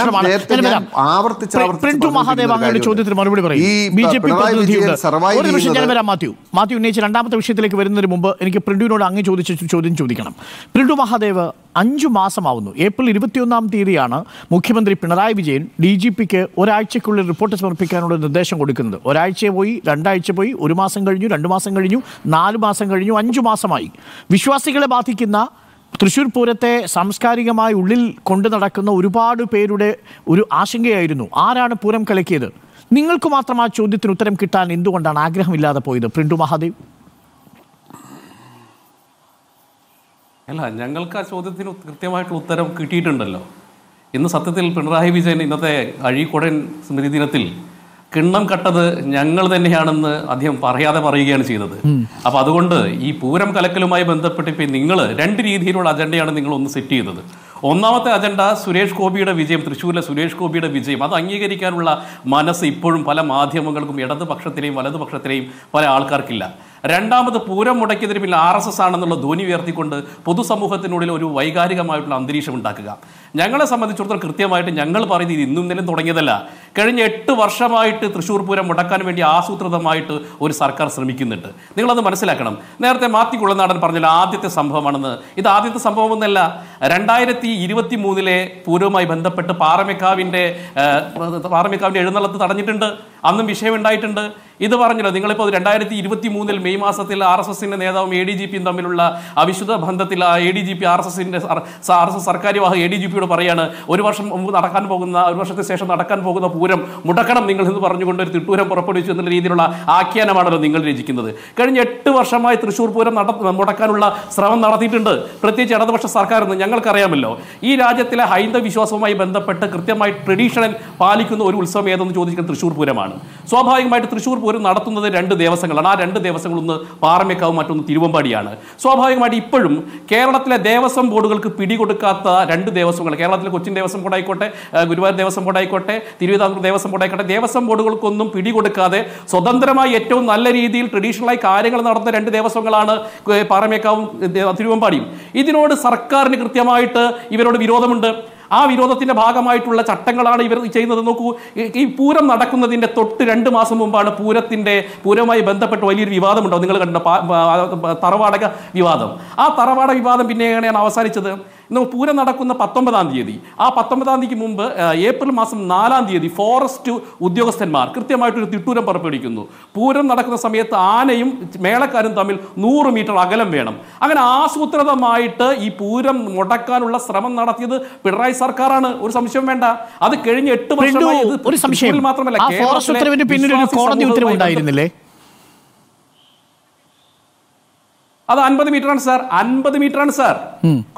നിമിഷം ഞാൻ വരാം മാത്യു മാത്യു രണ്ടാമത്തെ വിഷയത്തിലേക്ക് വരുന്നതിന് മുമ്പ് എനിക്ക് പ്രിന്റുവിനോട് അങ്ങ് ചോദിച്ച ചോദ്യം ചോദിക്കണം പ്രിന്റു മഹാദേവ് അഞ്ചു മാസമാവുന്നു ഏപ്രിൽ ഇരുപത്തിയൊന്നാം തീയതിയാണ് മുഖ്യമന്ത്രി പിണറായി വിജയൻ ഡി ജി പിക്ക് ഒരാഴ്ചയ്ക്കുള്ളിൽ റിപ്പോർട്ട് സമർപ്പിക്കാനുള്ള നിർദ്ദേശം കൊടുക്കുന്നത് ഒരാഴ്ച പോയി രണ്ടാഴ്ച പോയി ഒരു മാസം കഴിഞ്ഞു രണ്ട് മാസം കഴിഞ്ഞു നാല് മാസം കഴിഞ്ഞു അഞ്ചു മാസമായി വിശ്വാസികളെ ബാധിക്കുന്ന തൃശ്ശൂർ പൂരത്തെ സാംസ്കാരികമായി ഉള്ളിൽ കൊണ്ടു നടക്കുന്ന ഒരുപാട് പേരുടെ ഒരു ആശങ്കയായിരുന്നു ആരാണ് പൂരം കലക്കിയത് നിങ്ങൾക്ക് മാത്രം ആ ചോദ്യത്തിന് ഉത്തരം കിട്ടാൻ എന്തുകൊണ്ടാണ് ആഗ്രഹമില്ലാതെ പോയത് പ്രിൻഡു മഹാദേവ് അല്ല ഞങ്ങൾക്ക് ആ ചോദ്യത്തിന് കൃത്യമായിട്ടുള്ള ഉത്തരം കിട്ടിയിട്ടുണ്ടല്ലോ ഇന്ന് സത്യത്തിൽ പിണറായി വിജയൻ ഇന്നത്തെ അഴീക്കോടൻ സ്മൃതി ദിനത്തിൽ കിണ്ണം കട്ടത് ഞങ്ങൾ തന്നെയാണെന്ന് അദ്ദേഹം പറയാതെ പറയുകയാണ് ചെയ്തത് അപ്പൊ അതുകൊണ്ട് ഈ പൂരം കലക്കലുമായി ബന്ധപ്പെട്ട് ഇപ്പൊ നിങ്ങൾ രണ്ട് രീതിയിലുള്ള അജണ്ടയാണ് നിങ്ങൾ ഒന്ന് സെറ്റ് ചെയ്തത് ഒന്നാമത്തെ അജണ്ട സുരേഷ് ഗോപിയുടെ വിജയം തൃശ്ശൂരിലെ സുരേഷ് ഗോപിയുടെ വിജയം അത് അംഗീകരിക്കാനുള്ള മനസ്സ് ഇപ്പോഴും പല മാധ്യമങ്ങൾക്കും ഇടതുപക്ഷത്തിലെയും വലതുപക്ഷത്തിലെയും പല ആൾക്കാർക്കില്ല രണ്ടാമത് പൂരം മുടക്കിയതിന് പിന്നിൽ ആർ എസ് എസ് ആണെന്നുള്ള ധോനി ഉയർത്തിക്കൊണ്ട് പൊതുസമൂഹത്തിനുള്ളിൽ ഒരു വൈകാരികമായിട്ടുള്ള അന്തരീക്ഷം ഉണ്ടാക്കുക ഞങ്ങളെ സംബന്ധിച്ചിടത്തോളം കൃത്യമായിട്ട് ഞങ്ങൾ പറയുന്നത് ഇത് ഇന്നും ഇന്നലെയും തുടങ്ങിയതല്ല കഴിഞ്ഞ എട്ട് വർഷമായിട്ട് തൃശ്ശൂർ പൂരം മുടക്കാൻ വേണ്ടി ആസൂത്രിതമായിട്ട് ഒരു സർക്കാർ ശ്രമിക്കുന്നുണ്ട് നിങ്ങളത് മനസ്സിലാക്കണം നേരത്തെ മാത്തി കുളനാടൻ പറഞ്ഞില്ല ആദ്യത്തെ സംഭവമാണെന്ന് ഇത് ആദ്യത്തെ സംഭവമൊന്നല്ല രണ്ടായിരത്തി ഇരുപത്തി മൂന്നിലെ പൂരവുമായി ബന്ധപ്പെട്ട് പാറമേക്കാവിൻ്റെ പാറമേക്കാവിൻ്റെ എഴുന്നള്ളത്ത് തടഞ്ഞിട്ടുണ്ട് അന്നും വിഷയമുണ്ടായിട്ടുണ്ട് ഇത് പറഞ്ഞല്ലോ നിങ്ങളിപ്പോൾ രണ്ടായിരത്തി ഇരുപത്തി മൂന്നിൽ മെയ് മാസത്തിൽ ആർ എസ് എസിൻ്റെ നേതാവും എ ഡി ജി പിയും തമ്മിലുള്ള അവിശുദ്ധ ബന്ധത്തിൽ A D G P R S എസിൻ്റെ ആർ എസ് എസ് സർക്കാർ വാഹ എ ഡി ജി പിയോട് പറയാണ് ഒരു വർഷം മുമ്പ് നടക്കാൻ പോകുന്ന ഒരു വർഷത്തിന് ശേഷം നടക്കാൻ പോകുന്ന പൂരം മുടക്കണം നിങ്ങൾ എന്ന് പറഞ്ഞുകൊണ്ട് ഒരു തിട്ടൂരം പുറപ്പെടുവിച്ചു എന്ന രീതിയിലുള്ള ആഖ്യാനമാണല്ലോ നിങ്ങൾ രചിക്കുന്നത് കഴിഞ്ഞ എട്ട് വർഷമായി തൃശ്ശൂർ പൂരം നട മുടക്കാനുള്ള ശ്രമം നടത്തിയിട്ടുണ്ട് പ്രത്യേകിച്ച് ഇടതുപക്ഷ സർക്കാർ എന്ന് ഞങ്ങൾക്കറിയാമല്ലോ ഈ രാജ്യത്തിലെ ഹൈന്ദവ വിശ്വാസവുമായി ബന്ധപ്പെട്ട് കൃത്യമായി ട്രഡീഷണൽ പാലിക്കുന്ന ഒരു ഉത്സവം ഏതെന്ന് ചോദിക്കുന്നത് തൃശ്ശൂർ പൂരമാണ് സ്വാഭാവികമായിട്ട് തൃശ്ശൂർ പൂരം നടത്തുന്നത് രണ്ട് ദേവസ്വങ്ങളാണ് ആ രണ്ട് ദേവസ്വങ്ങൾ പാറമേക്കാവും മറ്റൊന്ന് തിരുവമ്പാടിയാണ് സ്വാഭാവികമായിട്ട് ഇപ്പോഴും കേരളത്തിലെ ദേവസ്വം ബോർഡുകൾക്ക് പിടികൊടുക്കാത്ത രണ്ട് ദേവസ്വങ്ങൾ കേരളത്തിലെ കൊച്ചിൻ ദേവസ്വം ബോർഡ് ആയിക്കോട്ടെ ഗുരുവായൂർ ദേവസ്വം ബോർഡ് ആയിക്കോട്ടെ തിരുവിതാംകൂർ ദേവസ്വം ബോർഡ് ആയിക്കോട്ടെ ദേവസ്വം ബോർഡുകൾക്കൊന്നും പിടികൊടുക്കാതെ സ്വതന്ത്രമായി ഏറ്റവും നല്ല രീതിയിൽ ട്രഡീഷണലായി കാര്യങ്ങൾ നടത്തുന്ന രണ്ട് ദേവസ്വങ്ങളാണ് പാറമേക്കാവും തിരുവമ്പാടിയും ഇതിനോട് സർക്കാരിന് കൃത്യമായിട്ട് ഇവരോട് വിരോധമുണ്ട് ആ വിരോധത്തിന്റെ ഭാഗമായിട്ടുള്ള ചട്ടങ്ങളാണ് ഇവർ ചെയ്യുന്നത് നോക്കൂ ഈ പൂരം നടക്കുന്നതിന്റെ തൊട്ട് രണ്ട് മാസം മുമ്പാണ് പൂരത്തിന്റെ പൂരവുമായി ബന്ധപ്പെട്ട് വലിയൊരു വിവാദമുണ്ടാവും നിങ്ങൾ കണ്ട തറവാടക വിവാദം ആ തറവാട വിവാദം എങ്ങനെയാണ് അവസാനിച്ചത് പൂരം നടക്കുന്ന പത്തൊമ്പതാം തീയതി ആ പത്തൊമ്പതാം തീയതിക്ക് മുമ്പ് ഏപ്രിൽ മാസം നാലാം തീയതി ഫോറസ്റ്റ് ഉദ്യോഗസ്ഥന്മാർ കൃത്യമായിട്ടൊരു തിട്ടൂരം പുറപ്പെടുവിക്കുന്നു പൂരം നടക്കുന്ന സമയത്ത് ആനയും മേളക്കാരും തമ്മിൽ നൂറ് മീറ്റർ അകലം വേണം അങ്ങനെ ആസൂത്രിതമായിട്ട് ഈ പൂരം മുടക്കാനുള്ള ശ്രമം നടത്തിയത് പിണറായി സർക്കാരാണ് ഒരു സംശയം വേണ്ട അത് കഴിഞ്ഞ എട്ട് വർഷമായി മാത്രമല്ല കോടതി ഉത്തരവുണ്ടായിരുന്നില്ലേ അത് അൻപത് ആണ് സാർ അൻപത് ആണ് സാർ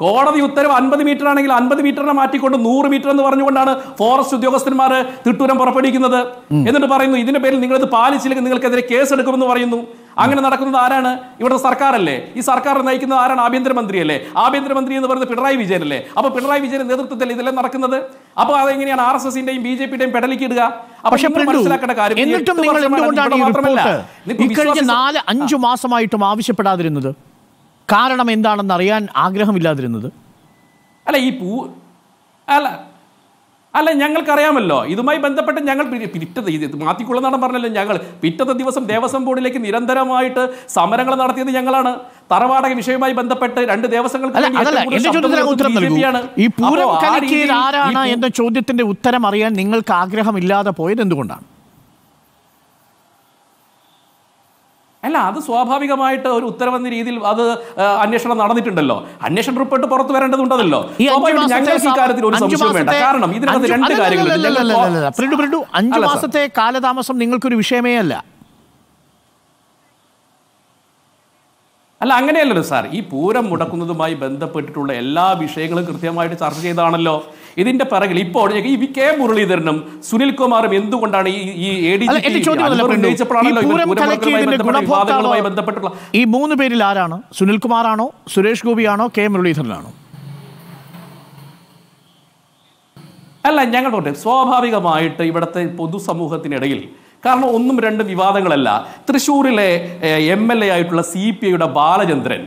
കോടതി ഉത്തരവ് അൻപത് മീറ്റർ ആണെങ്കിൽ അൻപത് മീറ്ററിനെ മാറ്റിക്കൊണ്ട് നൂറ് മീറ്റർ എന്ന് പറഞ്ഞുകൊണ്ടാണ് ഫോറസ്റ്റ് ഉദ്യോഗസ്ഥന്മാർ തിട്ടൂരം പുറപ്പെടുവിക്കുന്നത് എന്നിട്ട് പറയുന്നു ഇതിന്റെ പേരിൽ നിങ്ങൾ ഇത് പാലിച്ചില്ലെങ്കിൽ നിങ്ങൾക്കെതിരെ കേസ് എടുക്കുമെന്ന് പറയുന്നു അങ്ങനെ നടക്കുന്നത് ആരാണ് ഇവിടുത്തെ സർക്കാരല്ലേ ഈ സർക്കാർ നയിക്കുന്നത് ആരാണ് അല്ലേ ആഭ്യന്തരമന്ത്രി എന്ന് പറയുന്നത് പിണറായി വിജയൻ അല്ലേ അപ്പൊ പിണറായി വിജയന്റെ നേതൃത്വത്തിൽ ഇതെല്ലാം നടക്കുന്നത് അപ്പൊ അതെങ്ങനെയാണ് ആർ എസ് എസിന്റെയും ബി ജെ പിയുടെയും പെടലിക്ക് ഇടുക എന്നിട്ടും നിങ്ങൾ ഇക്കഴിഞ്ഞ നാല് അഞ്ചു മാസമായിട്ടും ആവശ്യപ്പെടാതിരുന്നത് കാരണം എന്താണെന്ന് അറിയാൻ ആഗ്രഹമില്ലാതിരുന്നത് അല്ല ഈ പൂ അല്ല അല്ല ഞങ്ങൾക്കറിയാമല്ലോ ഇതുമായി ബന്ധപ്പെട്ട് ഞങ്ങൾ പിറ്റത്തെ ഇത് മാറ്റിക്കൊള്ളുന്നതാണ് പറഞ്ഞല്ലോ ഞങ്ങൾ പിറ്റത്തെ ദിവസം ദേവസ്വം ബോർഡിലേക്ക് നിരന്തരമായിട്ട് സമരങ്ങൾ നടത്തിയത് ഞങ്ങളാണ് തറവാടക വിഷയവുമായി ബന്ധപ്പെട്ട് രണ്ട് ദേവസ്വങ്ങൾക്ക് എന്ന ചോദ്യത്തിന്റെ ഉത്തരം അറിയാൻ നിങ്ങൾക്ക് ആഗ്രഹമില്ലാതെ പോയത് എന്തുകൊണ്ടാണ് അല്ല അത് സ്വാഭാവികമായിട്ട് ഒരു ഉത്തരവെന്ന രീതിയിൽ അത് അന്വേഷണം നടന്നിട്ടുണ്ടല്ലോ അന്വേഷണ റിപ്പോർട്ട് പുറത്തു വരേണ്ടതുണ്ടല്ലോ ഒരു വേണ്ട കാരണം രണ്ട് കാര്യങ്ങളുണ്ട് അഞ്ചു മാസത്തെ കാലതാമസം നിങ്ങൾക്കൊരു വിഷയമേ അല്ല അല്ല അങ്ങനെയല്ലല്ലോ സാർ ഈ പൂരം മുടക്കുന്നതുമായി ബന്ധപ്പെട്ടിട്ടുള്ള എല്ലാ വിഷയങ്ങളും കൃത്യമായിട്ട് ചർച്ച ചെയ്താണല്ലോ ഇതിന്റെ പിറകിൽ ഇപ്പോൾ ഈ വി കെ മുരളീധരനും സുനിൽ കുമാറും എന്തുകൊണ്ടാണ് ഈ ഈ എ ബന്ധപ്പെട്ടുള്ള ഈ മൂന്ന് പേരിൽ ആരാണ് സുനിൽ കുമാറാണോ സുരേഷ് ഗോപിയാണോ കെ മുരളീധരനാണോ അല്ല ഞങ്ങൾ സ്വാഭാവികമായിട്ട് ഇവിടുത്തെ പൊതുസമൂഹത്തിനിടയിൽ കാരണം ഒന്നും രണ്ടും വിവാദങ്ങളല്ല തൃശ്ശൂരിലെ എം എൽ എ ആയിട്ടുള്ള സി പി ഐയുടെ ബാലചന്ദ്രൻ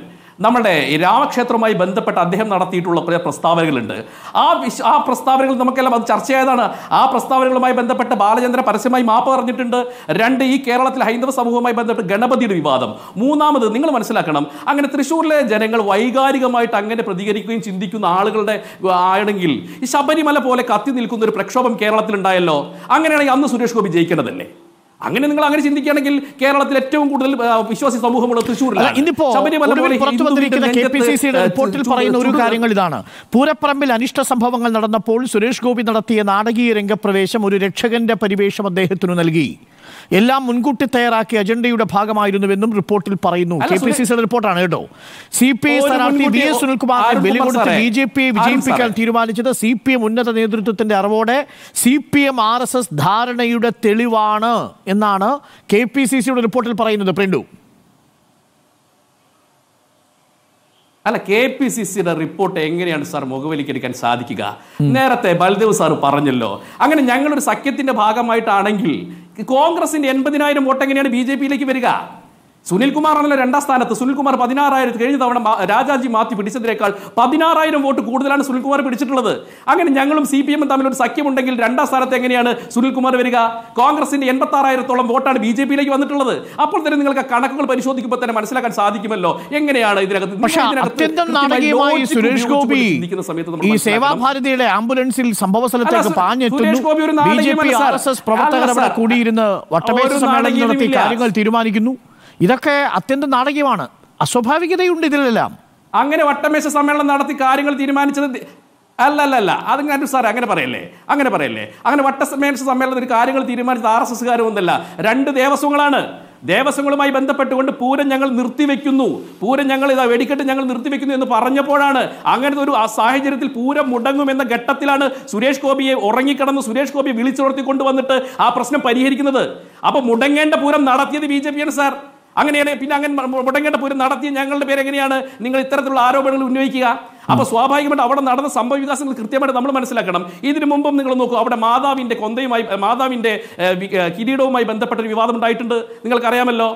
നമ്മുടെ രാമക്ഷേത്രവുമായി ബന്ധപ്പെട്ട് അദ്ദേഹം നടത്തിയിട്ടുള്ള കുറേ പ്രസ്താവനകളുണ്ട് ആ വിശ് ആ പ്രസ്താവനകൾ നമുക്കെല്ലാം അത് ചർച്ച ചെയ്തതാണ് ആ പ്രസ്താവനകളുമായി ബന്ധപ്പെട്ട് ബാലചന്ദ്രൻ പരസ്യമായി മാപ്പ് പറഞ്ഞിട്ടുണ്ട് രണ്ട് ഈ കേരളത്തിലെ ഹൈന്ദവ സമൂഹവുമായി ബന്ധപ്പെട്ട് ഗണപതിയുടെ വിവാദം മൂന്നാമത് നിങ്ങൾ മനസ്സിലാക്കണം അങ്ങനെ തൃശ്ശൂരിലെ ജനങ്ങൾ വൈകാരികമായിട്ട് അങ്ങനെ പ്രതികരിക്കുകയും ചിന്തിക്കുന്ന ആളുകളുടെ ആണെങ്കിൽ ഈ ശബരിമല പോലെ കത്തി നിൽക്കുന്ന ഒരു പ്രക്ഷോഭം കേരളത്തിലുണ്ടായല്ലോ അങ്ങനെയാണെങ്കിൽ അന്ന് സുരേഷ് ഗോപി ജയിക്കേണ്ടതല്ലേ അങ്ങനെ നിങ്ങൾ അങ്ങനെ ചിന്തിക്കുകയാണെങ്കിൽ കേരളത്തിൽ ഏറ്റവും കൂടുതൽ വിശ്വാസി സമൂഹമുള്ള പറയുന്ന ഒരു കാര്യങ്ങൾ ഇതാണ് പൂരപ്പറമ്പിൽ അനിഷ്ട സംഭവങ്ങൾ നടന്നപ്പോൾ സുരേഷ് ഗോപി നടത്തിയ നാടകീയ രംഗപ്രവേശം ഒരു രക്ഷകന്റെ പരിവേഷം അദ്ദേഹത്തിന് നൽകി എല്ലാം മുൻകൂട്ടി തയ്യാറാക്കിയ അജണ്ടയുടെ ഭാഗമായിരുന്നുവെന്നും റിപ്പോർട്ടിൽ പറയുന്നു കെ പി സി സിയുടെ റിപ്പോർട്ടാണ് കേട്ടോ സി പി ഐ സ്ഥാനാർത്ഥി വി എസ് സുനിൽകുമാർ വില കൊടുത്ത് ബി ജെ പിയെ വിജയിപ്പിക്കാൻ തീരുമാനിച്ചത് സി പി എം ഉന്നത നേതൃത്വത്തിന്റെ അറിവോടെ C P M R S S ധാരണയുടെ തെളിവാണ് എന്നാണ് കെ പി സി സിയുടെ റിപ്പോർട്ടിൽ പറയുന്നത് പ്രിൻഡു അല്ല കെ പി സി സിയുടെ റിപ്പോർട്ട് എങ്ങനെയാണ് സാർ മുഖവലിക്കെടുക്കാൻ സാധിക്കുക നേരത്തെ ബൽദേവ് സാർ പറഞ്ഞല്ലോ അങ്ങനെ ഞങ്ങളൊരു സഖ്യത്തിന്റെ ഭാഗമായിട്ടാണെങ്കിൽ കോൺഗ്രസിന്റെ എൺപതിനായിരം വോട്ട് എങ്ങനെയാണ് ബി ജെ പിയിലേക്ക് വരിക സുനിൽ കുമാറാണല്ലോ രണ്ടാം സ്ഥാനത്ത് സുനിൽ കുമാർ പതിനാറായിരത്തി കഴിഞ്ഞ തവണ രാജാജി മാറ്റി പിടിച്ചതിനേക്കാൾ പതിനാറായിരം വോട്ട് കൂടുതലാണ് സുനിൽ കുമാർ പിടിച്ചിട്ടുള്ളത് അങ്ങനെ ഞങ്ങളും സി പി എമ്മും തമ്മിൽ ഒരു സഖ്യമുണ്ടെങ്കിൽ രണ്ടാം സ്ഥാനത്ത് എങ്ങനെയാണ് സുനിൽ കുമാർ വരിക കോൺഗ്രസിന്റെ എൺപത്തി ആറായിരത്തോളം വോട്ടാണ് ബി ജെ പിയിലേക്ക് വന്നിട്ടുള്ളത് അപ്പോൾ തന്നെ നിങ്ങൾക്ക് കണക്കുകൾ പരിശോധിക്കുമ്പോൾ തന്നെ മനസ്സിലാക്കാൻ സാധിക്കുമല്ലോ എങ്ങനെയാണ് ഇതിനകത്ത് സുരേഷ് ഗോപി ഈ സേവാഭാരതിയുടെ ആംബുലൻസിൽ സംഭവ സ്ഥലത്തേക്ക് പാഞ്ഞെത്തുന്നു ബി ജെ കൂടിയിരുന്ന് വട്ടമേശ കാര്യങ്ങൾ തീരുമാനിക്കുന്നു ഇതൊക്കെ അത്യന്തം നാടകീയമാണ് അസ്വാഭാവികതയുണ്ട് ഇതിലെല്ലാം അങ്ങനെ വട്ടമേശ സമ്മേളനം നടത്തി കാര്യങ്ങൾ തീരുമാനിച്ചത് അല്ല അല്ല അല്ല അതങ്ങനെ സാർ അങ്ങനെ പറയല്ലേ അങ്ങനെ പറയല്ലേ അങ്ങനെ വട്ടമേശ സമ്മേളനത്തിൽ കാര്യങ്ങൾ തീരുമാനിച്ചത് ആർ എസ് ഒന്നല്ല രണ്ട് ദേവസ്വങ്ങളാണ് ദേവസ്വങ്ങളുമായി ബന്ധപ്പെട്ടുകൊണ്ട് പൂരം ഞങ്ങൾ നിർത്തിവെക്കുന്നു പൂരം ഞങ്ങൾ ഇതാ വെടിക്കെട്ട് ഞങ്ങൾ നിർത്തിവെക്കുന്നു എന്ന് പറഞ്ഞപ്പോഴാണ് അങ്ങനത്തെ ഒരു ആ സാഹചര്യത്തിൽ പൂരം മുടങ്ങുമെന്ന ഘട്ടത്തിലാണ് സുരേഷ് ഗോപിയെ ഉറങ്ങിക്കിടന്ന് സുരേഷ് ഗോപിയെ വിളിച്ചുണർത്തി വന്നിട്ട് ആ പ്രശ്നം പരിഹരിക്കുന്നത് അപ്പോൾ മുടങ്ങേണ്ട പൂരം നടത്തിയത് ബി ജെ പിയാണ് സാർ അങ്ങനെയാണ് പിന്നെ അങ്ങനെ മുടങ്ങേണ്ട പൂരം നടത്തിയ ഞങ്ങളുടെ പേര് എങ്ങനെയാണ് നിങ്ങൾ ഇത്തരത്തിലുള്ള ആരോപണങ്ങൾ ഉന്നയിക്കുക അപ്പൊ സ്വാഭാവികമായിട്ട് അവിടെ നടന്ന സംഭവ വികാസങ്ങൾ കൃത്യമായിട്ട് നമ്മൾ മനസ്സിലാക്കണം ഇതിനു മുമ്പും നിങ്ങൾ നോക്കൂ അവിടെ മാതാവിന്റെ കൊന്തയുമായി മാതാവിന്റെ കിരീടവുമായി ബന്ധപ്പെട്ട ഒരു വിവാദം ഉണ്ടായിട്ടുണ്ട് നിങ്ങൾക്കറിയാമല്ലോ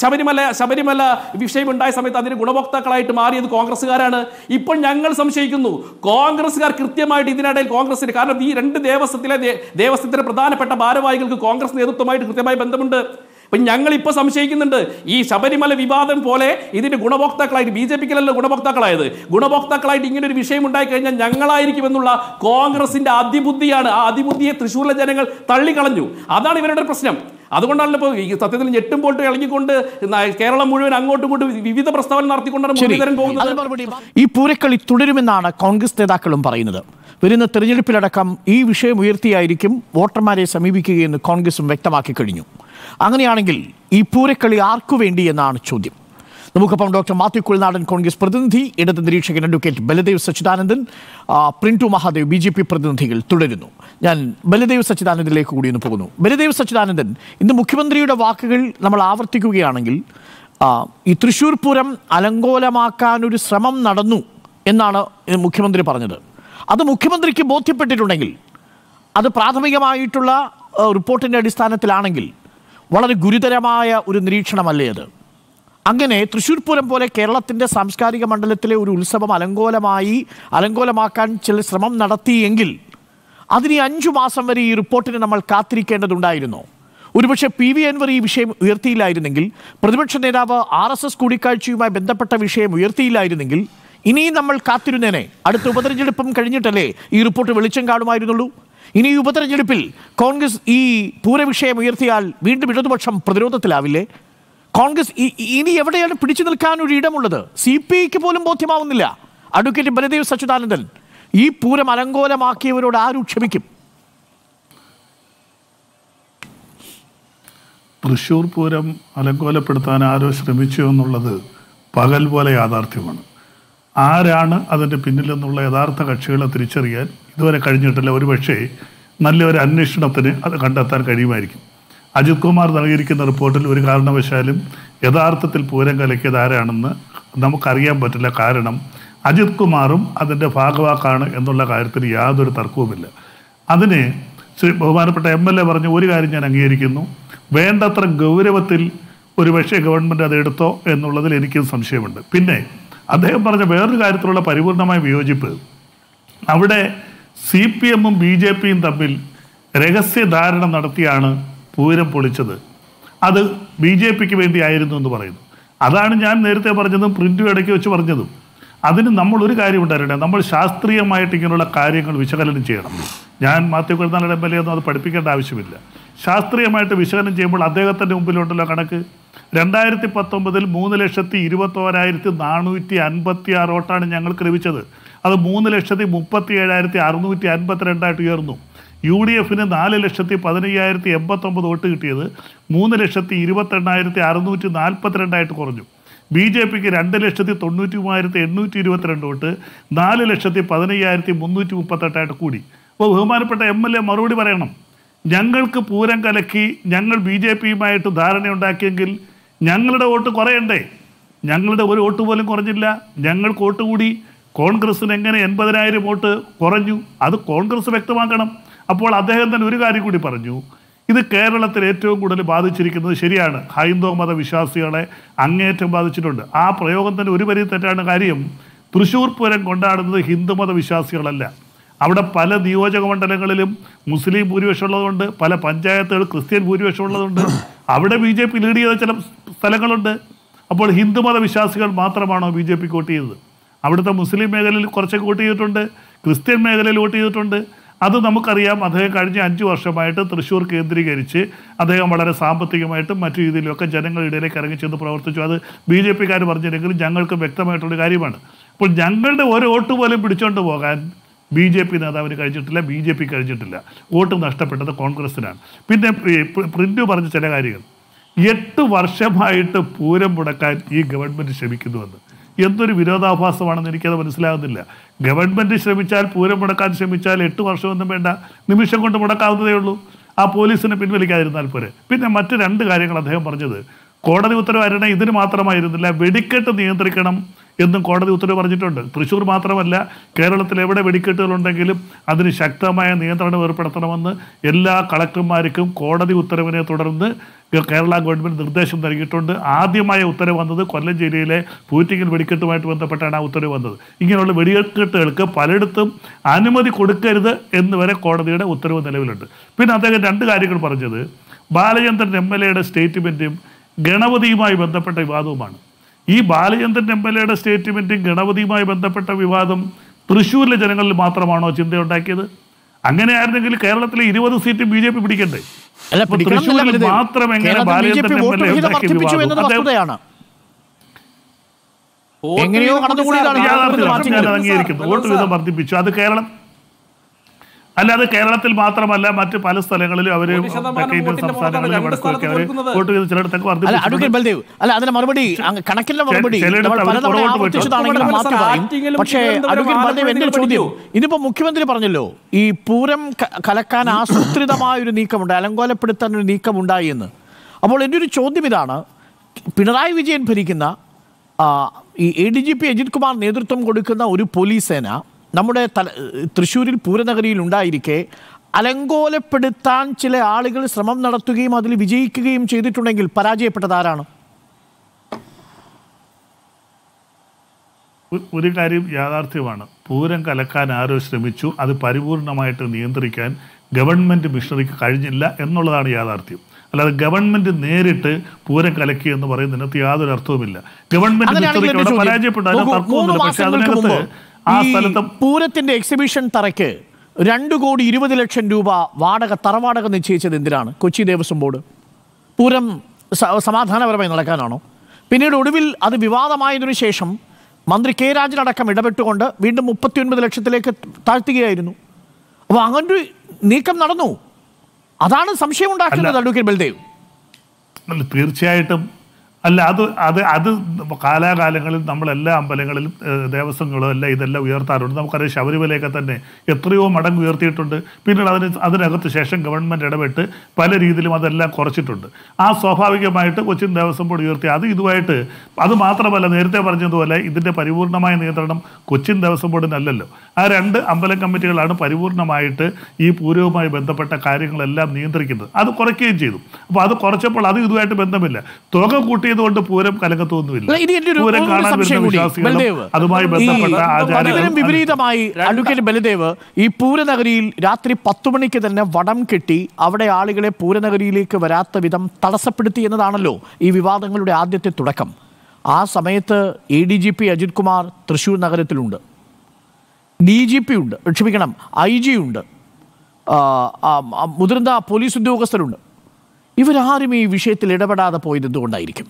ശബരിമല ശബരിമല വിഷയമുണ്ടായ സമയത്ത് അതിന് ഗുണഭോക്താക്കളായിട്ട് മാറിയത് കോൺഗ്രസ്സുകാരാണ് ഇപ്പോൾ ഞങ്ങൾ സംശയിക്കുന്നു കോൺഗ്രസ്സുകാർ കൃത്യമായിട്ട് ഇതിനിടയിൽ കോൺഗ്രസിന് കാരണം ഈ രണ്ട് ദേവസ്വത്തിലെ ദേവസ്വത്തിലെ പ്രധാനപ്പെട്ട ഭാരവാഹികൾക്ക് കോൺഗ്രസ് നേതൃത്വമായിട്ട് കൃത്യമായ ബന്ധമുണ്ട് ഇപ്പം ഞങ്ങളിപ്പോൾ സംശയിക്കുന്നുണ്ട് ഈ ശബരിമല വിവാദം പോലെ ഇതിൻ്റെ ഗുണഭോക്താക്കളായിട്ട് ബി ജെ പിക്കലല്ല ഗുണഭോക്താക്കളായത് ഗുണഭോക്താക്കളായിട്ട് ഇങ്ങനെ ഒരു വിഷയം ഉണ്ടായി കഴിഞ്ഞാൽ ഞങ്ങളായിരിക്കുമെന്നുള്ള കോൺഗ്രസിൻ്റെ അതിബുദ്ധിയാണ് ആ അതിബുദ്ധിയെ തൃശ്ശൂരിലെ ജനങ്ങൾ തള്ളിക്കളഞ്ഞു അതാണ് ഇവരുടെ പ്രശ്നം അതുകൊണ്ടാണല്ലോ ഇപ്പോൾ ഈ സത്യത്തിൽ ഞെട്ടും പോട്ട് ഇളകിക്കൊണ്ട് കേരളം മുഴുവൻ അങ്ങോട്ടും ഇങ്ങോട്ടും വിവിധ പ്രസ്താവന നടത്തിക്കൊണ്ടാണ് പോകുന്നത് ഈ പൂരക്കളി തുടരുമെന്നാണ് കോൺഗ്രസ് നേതാക്കളും പറയുന്നത് വരുന്ന തെരഞ്ഞെടുപ്പിലടക്കം ഈ വിഷയം ഉയർത്തിയായിരിക്കും വോട്ടർമാരെ സമീപിക്കുകയെന്ന് കോൺഗ്രസും വ്യക്തമാക്കി കഴിഞ്ഞു അങ്ങനെയാണെങ്കിൽ ഈ പൂരക്കളി ആർക്കു വേണ്ടി എന്നാണ് ചോദ്യം നമുക്കൊപ്പം ഡോക്ടർ മാത്യു കുൽനാടൻ കോൺഗ്രസ് പ്രതിനിധി ഇടത് നിരീക്ഷകൻ advocate Baladev Sachidanandan Printu Mahadev B J P പ്രതിനിധികൾ തുടരുന്നു ഞാൻ ബലദേവ് സച്ചിദാനന്ദനിലേക്ക് കൂടി ഒന്ന് പോകുന്നു ബലദേവ് സച്ചിദാനന്ദൻ ഇന്ന് മുഖ്യമന്ത്രിയുടെ വാക്കുകൾ നമ്മൾ ആവർത്തിക്കുകയാണെങ്കിൽ ഈ തൃശ്ശൂർ പൂരം അലങ്കോലമാക്കാനൊരു ശ്രമം നടന്നു എന്നാണ് മുഖ്യമന്ത്രി പറഞ്ഞത് അത് മുഖ്യമന്ത്രിക്ക് ബോധ്യപ്പെട്ടിട്ടുണ്ടെങ്കിൽ അത് പ്രാഥമികമായിട്ടുള്ള റിപ്പോർട്ടിൻ്റെ അടിസ്ഥാനത്തിലാണെങ്കിൽ വളരെ ഗുരുതരമായ ഒരു നിരീക്ഷണമല്ലേ അത് അങ്ങനെ തൃശ്ശൂർ പൂരം പോലെ കേരളത്തിൻ്റെ സാംസ്കാരിക മണ്ഡലത്തിലെ ഒരു ഉത്സവം അലങ്കോലമായി അലങ്കോലമാക്കാൻ ചില ശ്രമം നടത്തിയെങ്കിൽ അതിന് അഞ്ചു മാസം വരെ ഈ റിപ്പോർട്ടിന് നമ്മൾ കാത്തിരിക്കേണ്ടതുണ്ടായിരുന്നു ഒരുപക്ഷെ പി വി അൻവർ ഈ വിഷയം ഉയർത്തിയില്ലായിരുന്നെങ്കിൽ പ്രതിപക്ഷ നേതാവ് ആർ എസ് എസ് കൂടിക്കാഴ്ചയുമായി ബന്ധപ്പെട്ട വിഷയം ഉയർത്തിയില്ലായിരുന്നെങ്കിൽ ഇനിയും നമ്മൾ കാത്തിരുന്നേനെ അടുത്ത ഉപതെരഞ്ഞെടുപ്പും കഴിഞ്ഞിട്ടല്ലേ ഈ റിപ്പോർട്ട് വെളിച്ചം കാണുമായിരുന്നുള്ളൂ ഇനി ഈ ഉപതെരഞ്ഞെടുപ്പിൽ കോൺഗ്രസ് ഈ പൂരവിഷയം ഉയർത്തിയാൽ വീണ്ടും ഇടതുപക്ഷം പ്രതിരോധത്തിലാവില്ലേ കോൺഗ്രസ് ഇനി എവിടെയാണ് പിടിച്ചു നിൽക്കാൻ ഒരു ഇടമുള്ളത് സി പി ഐക്ക് പോലും ബോധ്യമാവുന്നില്ല അഡ്വക്കേറ്റ് ബലദേവ് സച്ചിദാനന്ദൻ ഈ പൂരം അലങ്കോലമാക്കിയവരോട് ആരും ക്ഷമിക്കും തൃശൂർ പൂരം അലങ്കോലപ്പെടുത്താൻ ആരോ ശ്രമിച്ചു എന്നുള്ളത് പകൽ പോലെ യാഥാർത്ഥ്യമാണ് ആരാണ് അതിൻ്റെ പിന്നിലെന്നുള്ള യഥാർത്ഥ കക്ഷികളെ തിരിച്ചറിയാൻ ഇതുവരെ കഴിഞ്ഞിട്ടില്ല ഒരുപക്ഷേ നല്ലൊരു അന്വേഷണത്തിന് അത് കണ്ടെത്താൻ കഴിയുമായിരിക്കും അജിത് കുമാർ നൽകിയിരിക്കുന്ന റിപ്പോർട്ടിൽ ഒരു കാരണവശാലും യഥാർത്ഥത്തിൽ പൂരം കലക്കിയത് ആരാണെന്ന് നമുക്കറിയാൻ പറ്റില്ല കാരണം അജിത് കുമാറും അതിൻ്റെ ഭാഗവാക്കാണ് എന്നുള്ള കാര്യത്തിൽ യാതൊരു തർക്കവുമില്ല അതിന് ശ്രീ ബഹുമാനപ്പെട്ട എം എൽ എ പറഞ്ഞ ഒരു കാര്യം ഞാൻ അംഗീകരിക്കുന്നു വേണ്ടത്ര ഗൗരവത്തിൽ ഒരുപക്ഷെ ഗവൺമെൻറ് അത് എടുത്തോ എന്നുള്ളതിൽ എനിക്കും സംശയമുണ്ട് പിന്നെ അദ്ദേഹം പറഞ്ഞ വേറൊരു കാര്യത്തിലുള്ള പരിപൂർണമായ വിയോജിപ്പ് അവിടെ സി പി എമ്മും ബി ജെ പിയും തമ്മിൽ രഹസ്യധാരണ നടത്തിയാണ് പൂരം പൊളിച്ചത് അത് ബി ജെ പിക്ക് വേണ്ടിയായിരുന്നു എന്ന് പറയുന്നു അതാണ് ഞാൻ നേരത്തെ പറഞ്ഞതും പ്രിൻ്റ് ഇടയ്ക്ക് വെച്ച് പറഞ്ഞതും അതിന് നമ്മൾ ഒരു കാര്യം ഉണ്ടായിരുന്നു നമ്മൾ ശാസ്ത്രീയമായിട്ട് ഇങ്ങനെയുള്ള കാര്യങ്ങൾ വിശകലനം ചെയ്യണം ഞാൻ Mathew Kurunnal M L A ഒന്നും അത് പഠിപ്പിക്കേണ്ട ആവശ്യമില്ല ശാസ്ത്രീയമായിട്ട് വിശകലനം ചെയ്യുമ്പോൾ അദ്ദേഹത്തിൻ്റെ മുമ്പിലുണ്ടല്ലോ കണക്ക് രണ്ടായിരത്തി പത്തൊമ്പതിൽ മൂന്ന് ലക്ഷത്തി ഇരുപത്തോരായിരത്തി നാനൂറ്റി അൻപത്തി ആറ് വോട്ടാണ് ഞങ്ങൾക്ക് ലഭിച്ചത് അത് മൂന്ന് ലക്ഷത്തി മുപ്പത്തി ഏഴായിരത്തി അറുന്നൂറ്റി അൻപത്തിരണ്ടായിട്ട് ഉയർന്നു യു ഡി എഫിന് നാല് ലക്ഷത്തി പതിനയ്യായിരത്തി എൺപത്തൊമ്പത് വോട്ട് കിട്ടിയത് മൂന്ന് ലക്ഷത്തി ഇരുപത്തെണ്ണായിരത്തി അറുന്നൂറ്റി നാൽപ്പത്തിരണ്ടായിട്ട് കുറഞ്ഞു ബി ജെ പിക്ക് രണ്ട് ലക്ഷത്തി തൊണ്ണൂറ്റി മൂവായിരത്തി എണ്ണൂറ്റി ഇരുപത്തിരണ്ട് വോട്ട് നാല് ലക്ഷത്തി പതിനയ്യായിരത്തി മുന്നൂറ്റി മുപ്പത്തെട്ടായിട്ട് കൂടി അപ്പോൾ ബഹുമാനപ്പെട്ട എം എൽ എ മറുപടി പറയണം ഞങ്ങൾക്ക് പൂരം കലക്കി ഞങ്ങൾ ബി ജെ പിയുമായിട്ട് ധാരണയുണ്ടാക്കിയെങ്കിൽ ഞങ്ങളുടെ വോട്ട് കുറയണ്ടേ ഞങ്ങളുടെ ഒരു വോട്ട് പോലും കുറഞ്ഞില്ല ഞങ്ങൾക്ക് വോട്ട് കൂടി കോൺഗ്രസ്സിന് എങ്ങനെ എൺപതിനായിരം വോട്ട് കുറഞ്ഞു അത് കോൺഗ്രസ് വ്യക്തമാക്കണം അപ്പോൾ അദ്ദേഹം തന്നെ ഒരു കാര്യം കൂടി പറഞ്ഞു ഇത് കേരളത്തിൽ ഏറ്റവും കൂടുതൽ ബാധിച്ചിരിക്കുന്നത് ശരിയാണ് ഹൈന്ദവ മതവിശ്വാസികളെ അങ്ങേറ്റം ബാധിച്ചിട്ടുണ്ട് ആ പ്രയോഗം തന്നെ ഒരു വരി തെറ്റാണ് കാര്യം തൃശ്ശൂർ പൂരം കൊണ്ടാടുന്നത് ഹിന്ദുമത വിശ്വാസികളല്ല അവിടെ പല നിയോജക മണ്ഡലങ്ങളിലും മുസ്ലിം ഭൂരിപക്ഷം ഉള്ളതുകൊണ്ട് പല പഞ്ചായത്തുകൾ ക്രിസ്ത്യൻ ഭൂരിപക്ഷം ഉള്ളതുകൊണ്ട് അവിടെ ബി ജെ പി ലീഡ് ചെയ്ത ചില സ്ഥലങ്ങളുണ്ട് അപ്പോൾ ഹിന്ദുമത വിശ്വാസികൾ മാത്രമാണോ ബി ജെ പി വോട്ട് ചെയ്തത് അവിടുത്തെ മുസ്ലിം മേഖലയിൽ കുറച്ചൊക്കെ വോട്ട് ചെയ്തിട്ടുണ്ട് ക്രിസ്ത്യൻ മേഖലയിൽ വോട്ട് ചെയ്തിട്ടുണ്ട് അത് നമുക്കറിയാം അദ്ദേഹം കഴിഞ്ഞ അഞ്ച് വർഷമായിട്ട് തൃശ്ശൂർ കേന്ദ്രീകരിച്ച് അദ്ദേഹം വളരെ സാമ്പത്തികമായിട്ടും മറ്റു രീതിയിലുമൊക്കെ ജനങ്ങളുടെ ഇടയിലേക്ക് ഇറങ്ങിച്ചെന്ന് പ്രവർത്തിച്ചു അത് ബി ജെ പിക്കാർ പറഞ്ഞില്ലെങ്കിലും ഞങ്ങൾക്ക് വ്യക്തമായിട്ടുള്ള കാര്യമാണ് അപ്പോൾ ഞങ്ങളുടെ ഒരു വോട്ട് പോലും പിടിച്ചുകൊണ്ട് പോകാൻ ബി ജെ പി നേതാവിന് കഴിഞ്ഞിട്ടില്ല ബി ജെ പി കഴിഞ്ഞിട്ടില്ല വോട്ട് നഷ്ടപ്പെട്ടത് കോൺഗ്രസിനാണ് പിന്നെ പ്രിൻ്റ് പറഞ്ഞ ചില കാര്യങ്ങൾ എട്ട് വർഷമായിട്ട് പൂരം മുടക്കാൻ ഈ ഗവൺമെൻറ് ശ്രമിക്കുന്നുവെന്ന് എന്തൊരു വിരോധാഭാസമാണെന്ന് എനിക്കത് മനസ്സിലാകുന്നില്ല ഗവൺമെൻറ് ശ്രമിച്ചാൽ പൂരം മുടക്കാൻ ശ്രമിച്ചാൽ എട്ട് വർഷമൊന്നും വേണ്ട നിമിഷം കൊണ്ട് മുടക്കാവുന്നതേ ഉള്ളൂ ആ പോലീസിനെ പിൻവലിക്കാതിരുന്നാൽ പോരെ പിന്നെ മറ്റ് രണ്ട് കാര്യങ്ങൾ അദ്ദേഹം പറഞ്ഞത് കോടതി ഉത്തരവ് അരണ ഇതിന് മാത്രമായിരുന്നില്ല വെടിക്കെട്ട് നിയന്ത്രിക്കണം എന്നും കോടതി ഉത്തരവ് പറഞ്ഞിട്ടുണ്ട് തൃശ്ശൂർ മാത്രമല്ല കേരളത്തിൽ എവിടെ വെടിക്കെട്ടുകളുണ്ടെങ്കിലും അതിന് ശക്തമായ നിയന്ത്രണം ഏർപ്പെടുത്തണമെന്ന് എല്ലാ കളക്ടർമാർക്കും കോടതി ഉത്തരവിനെ തുടർന്ന് കേരള ഗവൺമെൻറ് നിർദ്ദേശം നൽകിയിട്ടുണ്ട് ആദ്യമായ ഉത്തരവ് വന്നത് കൊല്ലം ജില്ലയിലെ പൂറ്റിങ്ങൽ വെടിക്കെട്ടുമായിട്ട് ബന്ധപ്പെട്ടാണ് ആ ഉത്തരവ് വന്നത് ഇങ്ങനെയുള്ള വെടിക്കെട്ടുകൾക്ക് പലയിടത്തും അനുമതി കൊടുക്കരുത് എന്ന് വരെ കോടതിയുടെ ഉത്തരവ് നിലവിലുണ്ട് പിന്നെ അദ്ദേഹം രണ്ട് കാര്യങ്ങൾ പറഞ്ഞത് ബാലചന്ദ്രൻ എം എൽ എയുടെ സ്റ്റേറ്റ്മെൻറ്റും ഗണപതിയുമായി ബന്ധപ്പെട്ട വിവാദവുമാണ് ഈ ബാലചന്ദ്രൻ എം എൽ എയുടെ സ്റ്റേറ്റ്മെൻറ്റും ഗണപതിയുമായി ബന്ധപ്പെട്ട വിവാദം തൃശ്ശൂരിലെ ജനങ്ങളിൽ മാത്രമാണോ ചിന്തയുണ്ടാക്കിയത് അങ്ങനെയായിരുന്നെങ്കിൽ കേരളത്തിലെ ഇരുപത് സീറ്റും ബി ജെ പി പിടിക്കണ്ടേ തൃശ്ശൂരിൽ മാത്രം എങ്ങനെ ബാലചന്ദ്രൻ എം എൽ എ ഉണ്ടാക്കിയ വിവാദം എങ്ങനെയോ ഞാൻ അംഗീകരിക്കുന്നു വോട്ട് വിധം വർദ്ധിപ്പിച്ചു അത് കേരളം അല്ലാതെ കേരളത്തിൽ മാത്രമല്ല മറ്റ് പല സ്ഥലങ്ങളിലും അവർ അല്ല മറുപടി മറുപടി പക്ഷേ അഡ്വക്കേറ്റ് ബൽദേവ് ചോദ്യം ഇതിപ്പോ മുഖ്യമന്ത്രി പറഞ്ഞല്ലോ ഈ പൂരം കലക്കാൻ ആസൂത്രിതമായ ഒരു നീക്കമുണ്ട് അലങ്കോലപ്പെടുത്താൻ ഒരു നീക്കമുണ്ടായി എന്ന് അപ്പോൾ എൻ്റെ ഒരു ചോദ്യം ഇതാണ് പിണറായി വിജയൻ ഭരിക്കുന്ന ഈ A D G P Ajith Kumar നേതൃത്വം കൊടുക്കുന്ന ഒരു പോലീസ് സേന നമ്മുടെ തല തൃശ്ശൂരിൽ പൂരനഗരിയിൽ ഉണ്ടായിരിക്കെ അലങ്കോലപ്പെടുത്താൻ ചില ആളുകൾ ശ്രമം നടത്തുകയും അതിൽ വിജയിക്കുകയും ചെയ്തിട്ടുണ്ടെങ്കിൽ പരാജയപ്പെട്ടത് ആരാണ് ഒരു കാര്യം യാഥാർത്ഥ്യമാണ് പൂരം കലക്കാൻ ആരോ ശ്രമിച്ചു അത് പരിപൂർണമായിട്ട് നിയന്ത്രിക്കാൻ ഗവൺമെൻറ് മിഷണറിക്ക് കഴിഞ്ഞില്ല എന്നുള്ളതാണ് യാഥാർത്ഥ്യം അല്ലാതെ ഗവൺമെന്റ് നേരിട്ട് പൂരം കലക്കി എന്ന് പറയുന്നതിനകത്ത് യാതൊരു അർത്ഥവുമില്ല ഗവൺമെന്റ് പരാജയപ്പെട്ടു പക്ഷേ അതിനകത്ത് ആ പൂരത്തിന്റെ എക്സിബിഷൻ തറയ്ക്ക് രണ്ടു കോടി ഇരുപത് ലക്ഷം രൂപ വാടക തറവാടക നിശ്ചയിച്ചത് എന്തിനാണ് കൊച്ചി ദേവസ്വം ബോർഡ് പൂരം സമാധാനപരമായി നടക്കാനാണോ പിന്നീട് ഒടുവിൽ അത് വിവാദമായതിനു ശേഷം മന്ത്രി കെ രാജനടക്കം ഇടപെട്ടുകൊണ്ട് വീണ്ടും ഒൻപത് ലക്ഷത്തിലേക്ക് താഴ്ത്തുകയായിരുന്നു അപ്പോൾ അങ്ങനൊരു നീക്കം നടന്നു അതാണ് സംശയം ഉണ്ടാക്കുന്നത് അഡ്വക്കേറ്റ് ബൽദേവ് തീർച്ചയായിട്ടും അല്ല അത് അത് അത് കാലാകാലങ്ങളിൽ നമ്മളെല്ലാ അമ്പലങ്ങളിലും ദേവസ്വങ്ങളും എല്ലാം ഇതെല്ലാം ഉയർത്താറുണ്ട് നമുക്കറിയാം ശബരിമലയൊക്കെ തന്നെ എത്രയോ മടങ്ങ് ഉയർത്തിയിട്ടുണ്ട് പിന്നീട് അതിന് അതിനകത്ത് ശേഷം ഗവൺമെൻറ് ഇടപെട്ട് പല രീതിയിലും അതെല്ലാം കുറച്ചിട്ടുണ്ട് ആ സ്വാഭാവികമായിട്ട് കൊച്ചിൻ ദേവസ്വം ബോർഡ് ഉയർത്തി അത് ഇതുമായിട്ട് അത് മാത്രമല്ല നേരത്തെ പറഞ്ഞതുപോലെ ഇതിൻ്റെ പരിപൂർണമായ നിയന്ത്രണം കൊച്ചിൻ ദേവസ്വം ബോർഡിനല്ലല്ലോ ആ രണ്ട് അമ്പലം കമ്മിറ്റികളാണ് പരിപൂർണമായിട്ട് ഈ പൂരവുമായി ബന്ധപ്പെട്ട കാര്യങ്ങളെല്ലാം നിയന്ത്രിക്കുന്നത് അത് കുറയ്ക്കുകയും ചെയ്തു അപ്പോൾ അത് കുറച്ചപ്പോൾ അത് ഇതുമായിട്ട് ബന്ധമില്ല തുക കൂട്ടി ചെയ്തുകൊണ്ട് പൂരം കലക്കത്തൊന്നുമില്ല അതുമായി ബന്ധപ്പെട്ട വിപരീതമായി അഡ്വക്കേറ്റ് ബലദേവ് ഈ പൂരനഗരിയിൽ രാത്രി പത്തു മണിക്ക് തന്നെ വടം കെട്ടി അവിടെ ആളുകളെ പൂരനഗരിയിലേക്ക് വരാത്ത വിധം തടസ്സപ്പെടുത്തി എന്നതാണല്ലോ ഈ വിവാദങ്ങളുടെ ആദ്യത്തെ തുടക്കം ആ സമയത്ത് A D G P Ajith Kumar Thrissur നഗരത്തിലുണ്ട് ഡി ജി പി ഉണ്ട് ക്ഷമിക്കണം ഐ ജി ഉണ്ട് മുതിർന്ന പോലീസ് ഉദ്യോഗസ്ഥരുണ്ട് ഇവരാരും ഈ വിഷയത്തിൽ ഇടപെടാതെ പോയത് എന്തുകൊണ്ടായിരിക്കും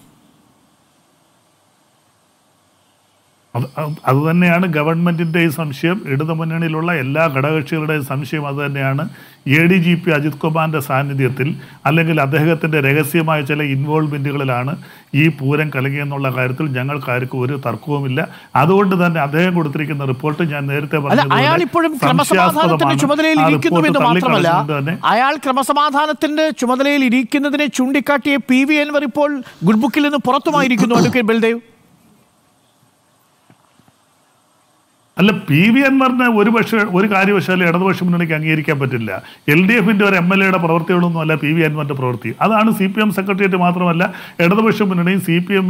അത് തന്നെയാണ് ഗവൺമെൻറ്റിൻ്റെയും സംശയം ഇടതുമുന്നണിയിലുള്ള എല്ലാ ഘടകകക്ഷികളുടെയും സംശയം അത് തന്നെയാണ് A D G P Ajith കുമാറിൻ്റെ സാന്നിധ്യത്തിൽ അല്ലെങ്കിൽ അദ്ദേഹത്തിൻ്റെ രഹസ്യമായ ചില ഇൻവോൾവ്മെൻറ്റുകളിലാണ് ഈ പൂരം കലങ്ങിയെന്നുള്ള കാര്യത്തിൽ ഞങ്ങൾക്ക് ആർക്കും ഒരു തർക്കവുമില്ല അതുകൊണ്ട് തന്നെ അദ്ദേഹം കൊടുത്തിരിക്കുന്ന റിപ്പോർട്ട് ഞാൻ നേരത്തെ അയാൾ ക്രമസമാധാനത്തിന്റെ ചുമതലയിൽ ഇരിക്കുന്നതിനെ ചൂണ്ടിക്കാട്ടിയ പി വി എൻവർ ഇപ്പോൾ ഗുഡ് ബുക്കിൽ നിന്ന് പുറത്തുമായിരിക്കുന്നു ബൽദേവ് അല്ല പി വി പറഞ്ഞാൽ ഒരു പക്ഷേ ഒരു കാര്യവശാലും ഇടതുപക്ഷ മുന്നണിക്ക് അംഗീകരിക്കാൻ പറ്റില്ല എൽ ഡി എഫിൻ്റെ ഒരു എം എൽ എയുടെ പ്രവൃത്തികളൊന്നും അല്ല പി വി അൻവറിൻ്റെ പ്രവൃത്തി അതാണ് സി പി എം സെക്രട്ടേറിയറ്റ് മാത്രമല്ല ഇടതുപക്ഷ മുന്നണിയും C P M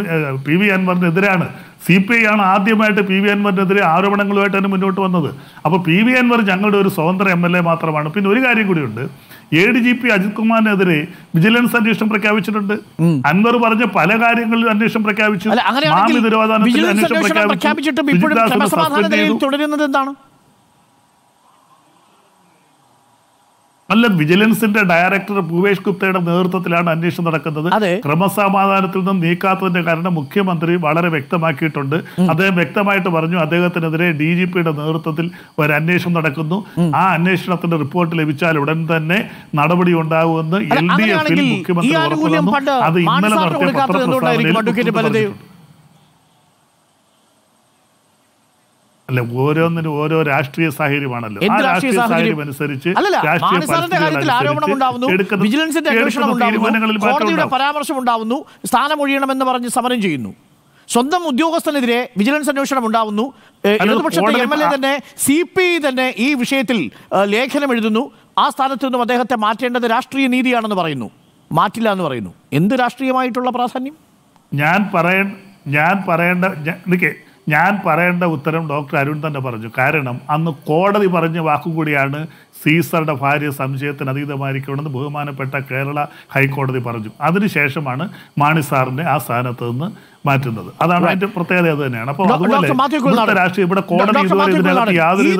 P V അൻവറിനെതിരാണ് സി പി ഐ ആണ് ആദ്യമായിട്ട് പി വി അൻവറിനെതിരെ ആരോപണങ്ങളുമായിട്ട് തന്നെ മുന്നോട്ട് വന്നത് അപ്പോൾ പി വി അൻവർ ഞങ്ങളുടെ ഒരു സ്വതന്ത്ര എം എൽ എ മാത്രമാണ് പിന്നെ ഒരു കാര്യം കൂടിയുണ്ട് A D G P Ajith കുമാറിനെതിരെ വിജിലൻസ് അന്വേഷണം പ്രഖ്യാപിച്ചിട്ടുണ്ട് അൻവർ പറഞ്ഞ പല കാര്യങ്ങളിലും അന്വേഷണം പ്രഖ്യാപിച്ചു മാമി ദുരവാദാനത്തിൽ അന്വേഷണം പ്രഖ്യാപിച്ചിട്ടും തുടരുന്നത് എന്താണ് അല്ല വിജിലൻസിന്റെ ഡയറക്ടർ ഭൂപേഷ് ഗുപ്തയുടെ നേതൃത്വത്തിലാണ് അന്വേഷണം നടക്കുന്നത് ക്രമസമാധാനത്തിൽ നിന്നും നീക്കാത്തതിന്റെ കാരണം മുഖ്യമന്ത്രി വളരെ വ്യക്തമാക്കിയിട്ടുണ്ട് അദ്ദേഹം വ്യക്തമായിട്ട് പറഞ്ഞു അദ്ദേഹത്തിനെതിരെ ഡി ജി പിയുടെ നേതൃത്വത്തിൽ ഒരു അന്വേഷണം നടക്കുന്നു ആ അന്വേഷണത്തിന്റെ റിപ്പോർട്ട് ലഭിച്ചാൽ ഉടൻ തന്നെ നടപടി ഉണ്ടാകുമെന്ന് എൽ ഡി എഫിൽ മുഖ്യമന്ത്രി അത് ഇന്നലെ നടത്തിയ പത്രപ്രസ്താവനയിൽ അല്ല ഓരോന്നിനും ഓരോ രാഷ്ട്രീയ സാഹചര്യമാണല്ലോ ആ പരാമർശം ഉണ്ടാവുന്നു സ്ഥാനം ഒഴിയണമെന്ന് പറഞ്ഞ് സമരം ചെയ്യുന്നു സ്വന്തം ഉദ്യോഗസ്ഥനെതിരെ വിജിലൻസ് അന്വേഷണം ഉണ്ടാവുന്നു ഇടതുപക്ഷത്തെ എം എൽ എ തന്നെ സി പി തന്നെ ഈ വിഷയത്തിൽ ലേഖനം എഴുതുന്നു ആ സ്ഥാനത്ത് നിന്നും അദ്ദേഹത്തെ മാറ്റേണ്ടത് രാഷ്ട്രീയ നീതിയാണെന്ന് പറയുന്നു മാറ്റില്ല എന്ന് പറയുന്നു എന്ത് രാഷ്ട്രീയമായിട്ടുള്ള പ്രാധാന്യം ഞാൻ പറയ ഞാൻ പറയേണ്ട ഞാൻ പറയേണ്ട ഉത്തരം ഡോക്ടർ അരുൺ തന്നെ പറഞ്ഞു കാരണം അന്ന് കോടതി പറഞ്ഞ വാക്കുകൂടിയാണ് സീസറുടെ ഭാര്യ സംശയത്തിന് അതീതമായിരിക്കണമെന്ന് ബഹുമാനപ്പെട്ട കേരള ഹൈക്കോടതി പറഞ്ഞു അതിനുശേഷമാണ് മാണി സാറിൻ്റെ ആ സ്ഥാനത്ത് നിന്ന് മാറ്റുന്നത് അതാണ് അതിന്റെ പ്രത്യേകത അത് തന്നെയാണ് അപ്പോൾ അതുപോലെ രാഷ്ട്രീയം ഇവിടെ കോടതി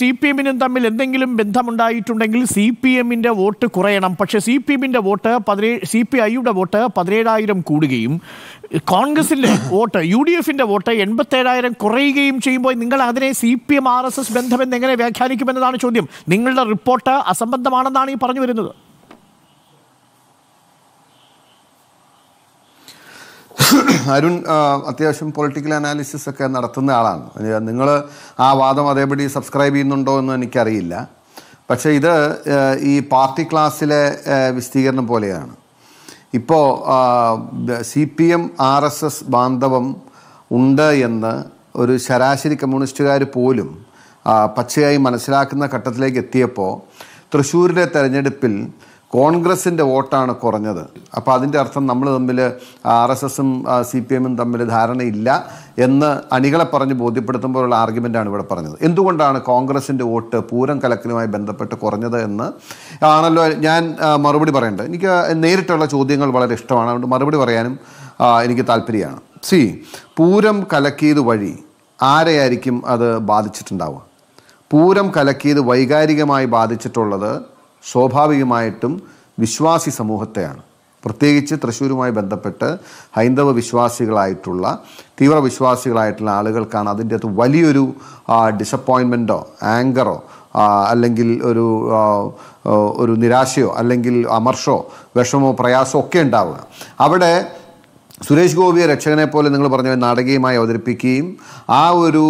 സി പി എമ്മിനും തമ്മിൽ എന്തെങ്കിലും ബന്ധമുണ്ടായിട്ടുണ്ടെങ്കിൽ സി പി എമ്മിന്റെ വോട്ട് കുറയണം പക്ഷേ സി പി എമ്മിന്റെ വോട്ട് പതിനേഴ് സി പി ഐയുടെ വോട്ട് പതിനേഴായിരം കൂടുകയും കോൺഗ്രസിന്റെ വോട്ട് യു ഡി എഫിന്റെ വോട്ട് എൺപത്തേഴായിരം കുറയുകയും ചെയ്യുമ്പോൾ നിങ്ങൾ അതിനെ C P M R S S ബന്ധമെന്ന് എങ്ങനെ വ്യാഖ്യാനിക്കുമെന്നതാണ് ചോദ്യം നിങ്ങളുടെ റിപ്പോർട്ട് അസംബന്ധമാണെന്നാണ് ഈ പറഞ്ഞു വരുന്നത് അരുൺ അത്യാവശ്യം പൊളിറ്റിക്കൽ അനാലിസിസ് ഒക്കെ നടത്തുന്ന ആളാണ് നിങ്ങൾ ആ വാദം അതേപടി സബ്സ്ക്രൈബ് ചെയ്യുന്നുണ്ടോ എന്ന് എനിക്കറിയില്ല പക്ഷേ ഇത് ഈ പാർട്ടി ക്ലാസ്സിലെ വിശദീകരണം പോലെയാണ് ഇപ്പോൾ C P M R S S ബാന്ധവം ഉണ്ട് എന്ന് ഒരു ശരാശരി കമ്മ്യൂണിസ്റ്റുകാർ പോലും പച്ചയായി മനസ്സിലാക്കുന്ന ഘട്ടത്തിലേക്ക് എത്തിയപ്പോൾ തൃശ്ശൂരിലെ തെരഞ്ഞെടുപ്പിൽ കോൺഗ്രസിൻ്റെ വോട്ടാണ് കുറഞ്ഞത് അപ്പോൾ അതിൻ്റെ അർത്ഥം നമ്മൾ തമ്മിൽ ആർ എസ് എസും സി പി എമ്മും തമ്മിൽ ധാരണയില്ല എന്ന് അണികളെ പറഞ്ഞ് ബോധ്യപ്പെടുത്തുമ്പോഴുള്ള ആർഗ്യുമെൻ്റാണ് ഇവിടെ പറഞ്ഞത് എന്തുകൊണ്ടാണ് കോൺഗ്രസിൻ്റെ വോട്ട് പൂരം കലക്കലുമായി ബന്ധപ്പെട്ട് കുറഞ്ഞത് എന്ന് ആണല്ലോ ഞാൻ മറുപടി പറയേണ്ടത് എനിക്ക് നേരിട്ടുള്ള ചോദ്യങ്ങൾ വളരെ ഇഷ്ടമാണ് അതുകൊണ്ട് മറുപടി പറയാനും എനിക്ക് താല്പര്യമാണ് സി പൂരം കലക്കിയത് വഴി ആരെയായിരിക്കും അത് ബാധിച്ചിട്ടുണ്ടാവുക പൂരം കലക്കിയത് വൈകാരികമായി ബാധിച്ചിട്ടുള്ളത് സ്വാഭാവികമായിട്ടും വിശ്വാസി സമൂഹത്തെയാണ് പ്രത്യേകിച്ച് തൃശ്ശൂരുമായി ബന്ധപ്പെട്ട് ഹൈന്ദവ വിശ്വാസികളായിട്ടുള്ള തീവ്ര വിശ്വാസികളായിട്ടുള്ള ആളുകൾക്കാണ് അതിൻ്റെ അകത്ത് വലിയൊരു ഡിസപ്പോയിൻമെൻറ്റോ ആങ്കറോ അല്ലെങ്കിൽ ഒരു ഒരു നിരാശയോ അല്ലെങ്കിൽ അമർഷോ വിഷമോ പ്രയാസമോ ഒക്കെ ഉണ്ടാവുക അവിടെ സുരേഷ് ഗോപിയെ രക്ഷകനെ പോലെ നിങ്ങൾ പറഞ്ഞ നാടകീയമായി അവതരിപ്പിക്കുകയും ആ ഒരു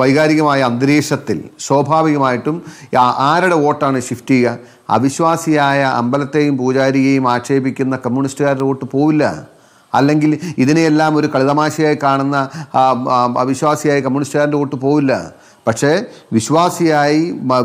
വൈകാരികമായ അന്തരീക്ഷത്തിൽ സ്വാഭാവികമായിട്ടും ആരുടെ വോട്ടാണ് ഷിഫ്റ്റ് ചെയ്യുക അവിശ്വാസിയായ അമ്പലത്തെയും പൂജാരിയെയും ആക്ഷേപിക്കുന്ന കമ്മ്യൂണിസ്റ്റുകാരുടെ വോട്ട് പോവില്ല അല്ലെങ്കിൽ ഇതിനെയെല്ലാം ഒരു കളിതമാശയായി കാണുന്ന അവിശ്വാസിയായ കമ്മ്യൂണിസ്റ്റുകാരുടെ വോട്ട് പോവില്ല പക്ഷേ വിശ്വാസിയായി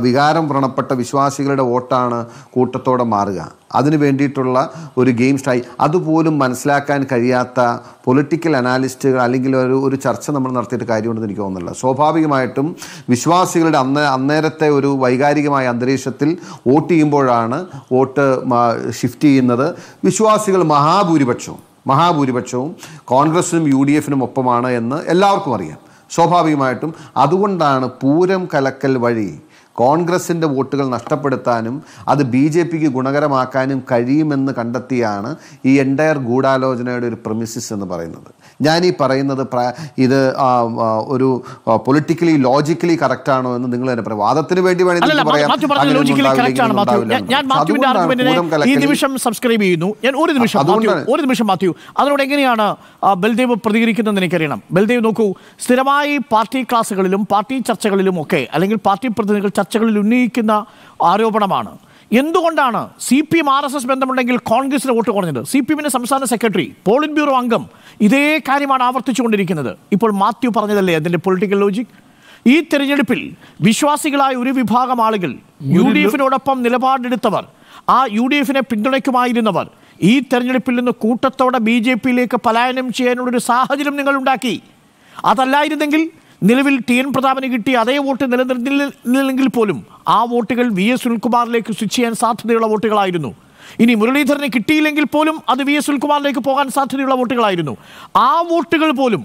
വികാരം വ്രണപ്പെട്ട വിശ്വാസികളുടെ വോട്ടാണ് കൂട്ടത്തോടെ മാറുക അതിനു വേണ്ടിയിട്ടുള്ള ഒരു ഗെയിം സ്റ്റൈ അതുപോലും മനസ്സിലാക്കാൻ കഴിയാത്ത പൊളിറ്റിക്കൽ അനാലിസ്റ്റുകൾ അല്ലെങ്കിൽ ഒരു ഒരു ചർച്ച നമ്മൾ നടത്തിയിട്ട് കാര്യമുണ്ടെന്ന് എനിക്ക് തോന്നുന്നില്ല സ്വാഭാവികമായിട്ടും വിശ്വാസികളുടെ അന്ന അന്നേരത്തെ ഒരു വൈകാരികമായ അന്തരീക്ഷത്തിൽ വോട്ട് ചെയ്യുമ്പോഴാണ് വോട്ട് ഷിഫ്റ്റ് ചെയ്യുന്നത് വിശ്വാസികൾ മഹാഭൂരിപക്ഷവും മഹാഭൂരിപക്ഷവും കോൺഗ്രസിനും യു ഡി എഫിനും ഒപ്പമാണ് എന്ന് എല്ലാവർക്കും അറിയാം സ്വാഭാവികമായിട്ടും അതുകൊണ്ടാണ് പൂരം കലക്കൽ വഴി കോൺഗ്രസിൻ്റെ വോട്ടുകൾ നഷ്ടപ്പെടുത്താനും അത് ബി ജെ പിക്ക് ഗുണകരമാക്കാനും കഴിയുമെന്ന് കണ്ടെത്തിയാണ് ഈ എൻറ്റയർ ഗൂഢാലോചനയുടെ ഒരു പ്രമിസിസ് എന്ന് പറയുന്നത് ഞാൻ ഈ പറയുന്നത് ഇത് ഒരു പൊളിറ്റിക്കലി ലോജിക്കലി കറക്റ്റ് ആണോ എന്ന് നിങ്ങൾ തന്നെ പറയും വാദത്തിന് വേണ്ടി പറയാം ഈ നിമിഷം സബ്സ്ക്രൈബ് ചെയ്യുന്നു ഞാൻ നിമിഷം നിമിഷം മാത്യു അതിനോട് എങ്ങനെയാണ് ബൽദേവ് പ്രതികരിക്കുന്നതെന്ന് എനിക്കറിയണം ബൽദേവ് നോക്കൂ സ്ഥിരമായി പാർട്ടി ക്ലാസ്സുകളിലും പാർട്ടി ചർച്ചകളിലും ഒക്കെ അല്ലെങ്കിൽ പാർട്ടി പ്രതിനിധികൾ ചർച്ചകളിൽ ഉന്നയിക്കുന്ന ആരോപണമാണ് എന്തുകൊണ്ടാണ് C P M R S S ബന്ധമുണ്ടെങ്കിൽ കോൺഗ്രസിന് വോട്ട് കുറഞ്ഞത് സി പി എമ്മിൻ്റെ സംസ്ഥാന സെക്രട്ടറി പോളിംഗ് ബ്യൂറോ അംഗം ഇതേ കാര്യമാണ് ആവർത്തിച്ചുകൊണ്ടിരിക്കുന്നത് ഇപ്പോൾ മാത്യു പറഞ്ഞതല്ലേ അതിൻ്റെ പൊളിറ്റിക്കൽ ലോജിക് ഈ തെരഞ്ഞെടുപ്പിൽ വിശ്വാസികളായ ഒരു വിഭാഗം ആളുകൾ യു ഡി എഫിനോടൊപ്പം നിലപാടെടുത്തവർ ആ യു ഡി എഫിനെ പിന്തുണയ്ക്കുമായിരുന്നവർ ഈ തെരഞ്ഞെടുപ്പിൽ നിന്ന് കൂട്ടത്തോടെ ബി ജെ പിയിലേക്ക് പലായനം ചെയ്യാനുള്ളൊരു സാഹചര്യം നിങ്ങൾ ഉണ്ടാക്കി അതല്ലായിരുന്നെങ്കിൽ നിലവിൽ ടി എൻ പ്രതാപന് കിട്ടി അതേ വോട്ട് നിലനിർത്തില്ലെങ്കിൽ പോലും ആ വോട്ടുകൾ വി എസ് സുനിൽകുമാറിലേക്ക് സ്വിച്ച് ചെയ്യാൻ സാധ്യതയുള്ള വോട്ടുകളായിരുന്നു ഇനി മുരളീധരന് കിട്ടിയില്ലെങ്കിൽ പോലും അത് വി എസ് സുനിൽകുമാറിലേക്ക് പോകാൻ സാധ്യതയുള്ള വോട്ടുകളായിരുന്നു ആ വോട്ടുകൾ പോലും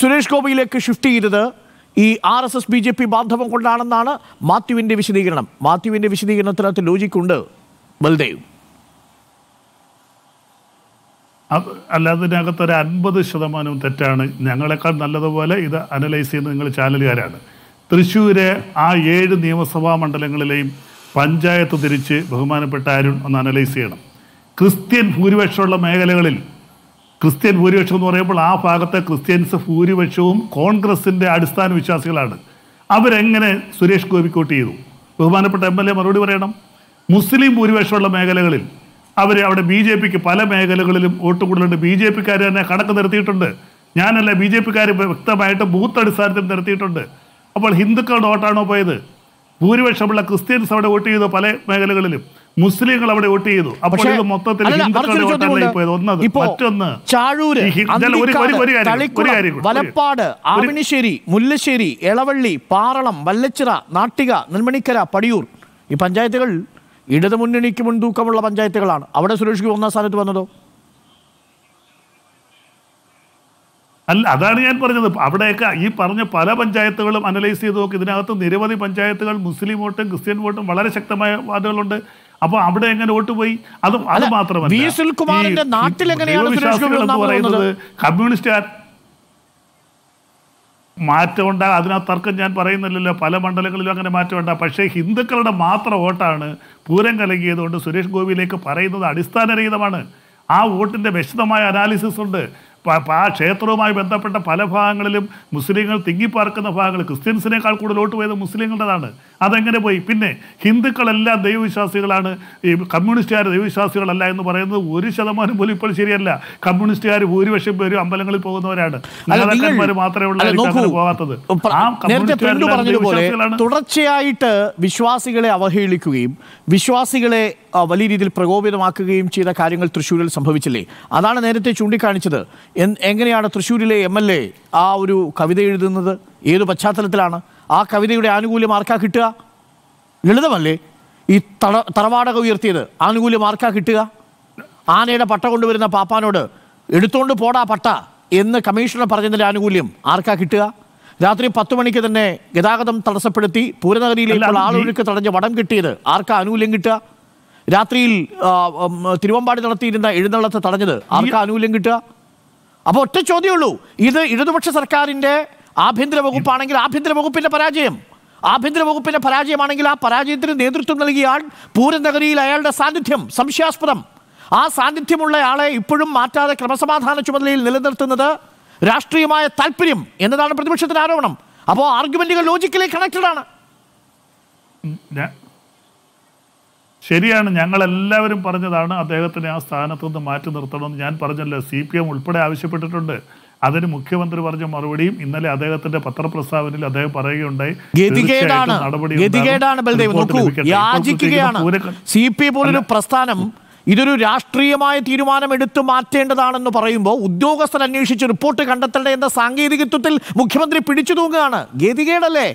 സുരേഷ് ഗോപിയിലേക്ക് ഷിഫ്റ്റ് ചെയ്തത് ഈ R S S B J P ബാന്ധവം കൊണ്ടാണെന്നാണ് മാത്യുവിൻ്റെ വിശദീകരണം മാത്യുവിൻ്റെ വിശദീകരണത്തിനകത്ത് ലോജിക്കുണ്ട് ബൽദേവ് അല്ലാതെ ഇതിനകത്ത് ഒരു അൻപത് ശതമാനവും തെറ്റാണ് ഞങ്ങളെക്കാൾ നല്ലതുപോലെ ഇത് അനലൈസ് ചെയ്യുന്ന നിങ്ങൾ ചാനലുകാരാണ് തൃശ്ശൂരെ ആ ഏഴ് നിയമസഭാ മണ്ഡലങ്ങളിലെയും പഞ്ചായത്ത് തിരിച്ച് ബഹുമാനപ്പെട്ട ആരും ഒന്ന് അനലൈസ് ചെയ്യണം ക്രിസ്ത്യൻ ഭൂരിപക്ഷമുള്ള മേഖലകളിൽ ക്രിസ്ത്യൻ ഭൂരിപക്ഷം എന്ന് പറയുമ്പോൾ ആ ഭാഗത്തെ ക്രിസ്ത്യൻസ് ഭൂരിപക്ഷവും കോൺഗ്രസിൻ്റെ അടിസ്ഥാന വിശ്വാസികളാണ് അവരെങ്ങനെ സുരേഷ് ഗോപിക്കോട്ട് ചെയ്തു ബഹുമാനപ്പെട്ട എം എൽ എ മറുപടി പറയണം മുസ്ലിം ഭൂരിപക്ഷമുള്ള മേഖലകളിൽ അവർ അവിടെ ബി ജെ പിക്ക് പല മേഖലകളിലും വോട്ട് കൂടുതലുണ്ട് ബി ജെ പിക്കാർ തന്നെ കണക്ക് നിർത്തിയിട്ടുണ്ട് ഞാനല്ല ബി ജെ പിക്കാർ വ്യക്തമായിട്ട് ബൂത്ത് അടിസ്ഥാനത്തിൽ നിർത്തിയിട്ടുണ്ട് അപ്പോൾ ഹിന്ദുക്കളുടെ വോട്ടാണോ പോയത് ഭൂരിപക്ഷമുള്ള ക്രിസ്ത്യൻസ് അവിടെ വോട്ട് ചെയ്തു പല മേഖലകളിലും മുസ്ലിങ്ങൾ അവിടെ വോട്ട് ചെയ്തു അപ്പോൾ ഇത് മൊത്തത്തിൽ ഹിന്ദുക്കളുടെ ഒന്നത് മറ്റൊന്ന് വലപ്പാട് ആമിനിശ്ശേരി മുല്ലശ്ശേരി എളവള്ളി പാറളം വല്ലച്ചിറ നാട്ടിക നെൽമണിക്കര പടിയൂർ ഈ പഞ്ചായത്തുകൾ ഇടതു മുന്നണിക്ക് മുൻതൂക്കമുള്ള പഞ്ചായത്തുകളാണ് അവിടെ സുരേഷ് ഗോപി ഒന്നാം സ്ഥാനത്ത് വന്നതോ അല്ല അതാണ് ഞാൻ പറഞ്ഞത് അവിടെയൊക്കെ ഈ പറഞ്ഞ പല പഞ്ചായത്തുകളും അനലൈസ് ചെയ്ത് നോക്കി ഇതിനകത്ത് നിരവധി പഞ്ചായത്തുകൾ മുസ്ലിം വോട്ടും ക്രിസ്ത്യൻ വോട്ടും വളരെ ശക്തമായ വാദങ്ങളുണ്ട് അപ്പൊ അവിടെ എങ്ങനെ വോട്ട് പോയി അത് അത് മാത്രമല്ല നാട്ടിലെങ്ങനെയാണ് കമ്മ്യൂണിസ്റ്റ് ഉണ്ടാകും അതിനകത്ത് തർക്കം ഞാൻ പറയുന്നില്ലല്ലോ പല മണ്ഡലങ്ങളിലും അങ്ങനെ ഉണ്ടാകും പക്ഷേ ഹിന്ദുക്കളുടെ മാത്രം വോട്ടാണ് പൂരം കലകിയതുകൊണ്ട് സുരേഷ് ഗോപിയിലേക്ക് പറയുന്നത് അടിസ്ഥാനരഹിതമാണ് ആ വോട്ടിൻ്റെ വിശദമായ അനാലിസിസ് ഉണ്ട് ആ ക്ഷേത്രവുമായി ബന്ധപ്പെട്ട പല ഭാഗങ്ങളിലും മുസ്ലിങ്ങൾ തിങ്ങിപ്പാർക്കുന്ന ഭാഗങ്ങൾ ക്രിസ്ത്യൻസിനേക്കാൾ കൂടുതൽ വോട്ട് പോയത് മുസ്ലിങ്ങളുടേതാണ് അതെങ്ങനെ പോയി പിന്നെ ഹിന്ദുക്കളെല്ലാം ദൈവവിശ്വാസികളാണ് ഈ കമ്മ്യൂണിസ്റ്റുകാർ ദൈവവിശ്വാസികളല്ല എന്ന് പറയുന്നത് ഒരു ശതമാനം പോലും ഇപ്പോൾ ശരിയല്ല കമ്മ്യൂണിസ്റ്റുകാർ ഭൂരിപക്ഷം പേരും അമ്പലങ്ങളിൽ പോകുന്നവരാണ് മാത്രമേ ഉള്ളൂ പോകാത്തത് തുടർച്ചയായിട്ട് വിശ്വാസികളെ അവഹേളിക്കുകയും വിശ്വാസികളെ വലിയ രീതിയിൽ പ്രകോപിതമാക്കുകയും ചെയ്ത കാര്യങ്ങൾ തൃശ്ശൂരിൽ സംഭവിച്ചില്ലേ അതാണ് നേരത്തെ ചൂണ്ടിക്കാണിച്ചത് എങ്ങനെയാണ് തൃശ്ശൂരിലെ എം ആ ഒരു കവിത എഴുതുന്നത് ഏത് പശ്ചാത്തലത്തിലാണ് ആ കവിതയുടെ ആനുകൂല്യം ആർക്കാ കിട്ടുക ലളിതമല്ലേ ഈ തറ തറവാടക ഉയർത്തിയത് ആനുകൂല്യം ആർക്കാ കിട്ടുക ആനയുടെ പട്ട കൊണ്ടുവരുന്ന പാപ്പാനോട് എടുത്തുകൊണ്ട് പോടാ പട്ട എന്ന് കമ്മീഷണർ പറഞ്ഞതിൻ്റെ ആനുകൂല്യം ആർക്കാ കിട്ടുക രാത്രി പത്ത് മണിക്ക് തന്നെ ഗതാഗതം തടസ്സപ്പെടുത്തി പൂരനഗരിയിലേക്കുള്ള ആളൊഴുക്ക് തടഞ്ഞ വടം കിട്ടിയത് ആർക്കാ ആനുകൂല്യം കിട്ടുക രാത്രിയിൽ തിരുവമ്പാടി നടത്തിയിരുന്ന എഴുന്നള്ളത്ത് തടഞ്ഞത് ആർക്കാ ആനുകൂല്യം കിട്ടുക അപ്പോൾ ഒറ്റ ചോദ്യമുള്ളൂ ഉള്ളൂ ഇത് ഇടതുപക്ഷ സർക്കാരിൻ്റെ ആഭ്യന്തര വകുപ്പാണെങ്കിൽ ആഭ്യന്തര വകുപ്പിൻ്റെ പരാജയം ആഭ്യന്തര വകുപ്പിൻ്റെ പരാജയമാണെങ്കിൽ ആ പരാജയത്തിന് നേതൃത്വം നൽകിയ ആൾ പൂരനഗരിയിൽ അയാളുടെ സാന്നിധ്യം സംശയാസ്പദം ആ സാന്നിധ്യമുള്ള ആളെ ഇപ്പോഴും മാറ്റാതെ ക്രമസമാധാന ചുമതലയിൽ നിലനിർത്തുന്നത് രാഷ്ട്രീയമായ താല്പര്യം എന്നതാണ് പ്രതിപക്ഷത്തിന്റെ ആരോപണം അപ്പോൾ ആർഗ്യുമെന്റുകൾ ലോജിക്കലി കണക്റ്റഡ് ആണ് ശരിയാണ് ഞങ്ങൾ എല്ലാവരും പറഞ്ഞതാണ് അദ്ദേഹത്തിനെ ആ സ്ഥാനത്തുനിന്ന് മാറ്റി നിർത്തണമെന്ന് ഞാൻ പറഞ്ഞല്ലോ സി പി എം ഉൾപ്പെടെ ആവശ്യപ്പെട്ടിട്ടുണ്ട് അതിന് മുഖ്യമന്ത്രി പറഞ്ഞ മറുപടിയും ഇന്നലെ അദ്ദേഹത്തിന്റെ പത്രപ്രസ്താവനയിൽ അദ്ദേഹം പറയുകയുണ്ടായി യാചിക്കുകയാണ് സി പി പോലൊരു പ്രസ്ഥാനം ഇതൊരു രാഷ്ട്രീയമായ തീരുമാനം എടുത്തു മാറ്റേണ്ടതാണെന്ന് പറയുമ്പോൾ ഉദ്യോഗസ്ഥർ അന്വേഷിച്ച് റിപ്പോർട്ട് കണ്ടെത്തേണ്ട എന്ന സാങ്കേതികത്വത്തിൽ മുഖ്യമന്ത്രി പിടിച്ചു തൂങ്ങുകയാണ് ഗതികേടല്ലേ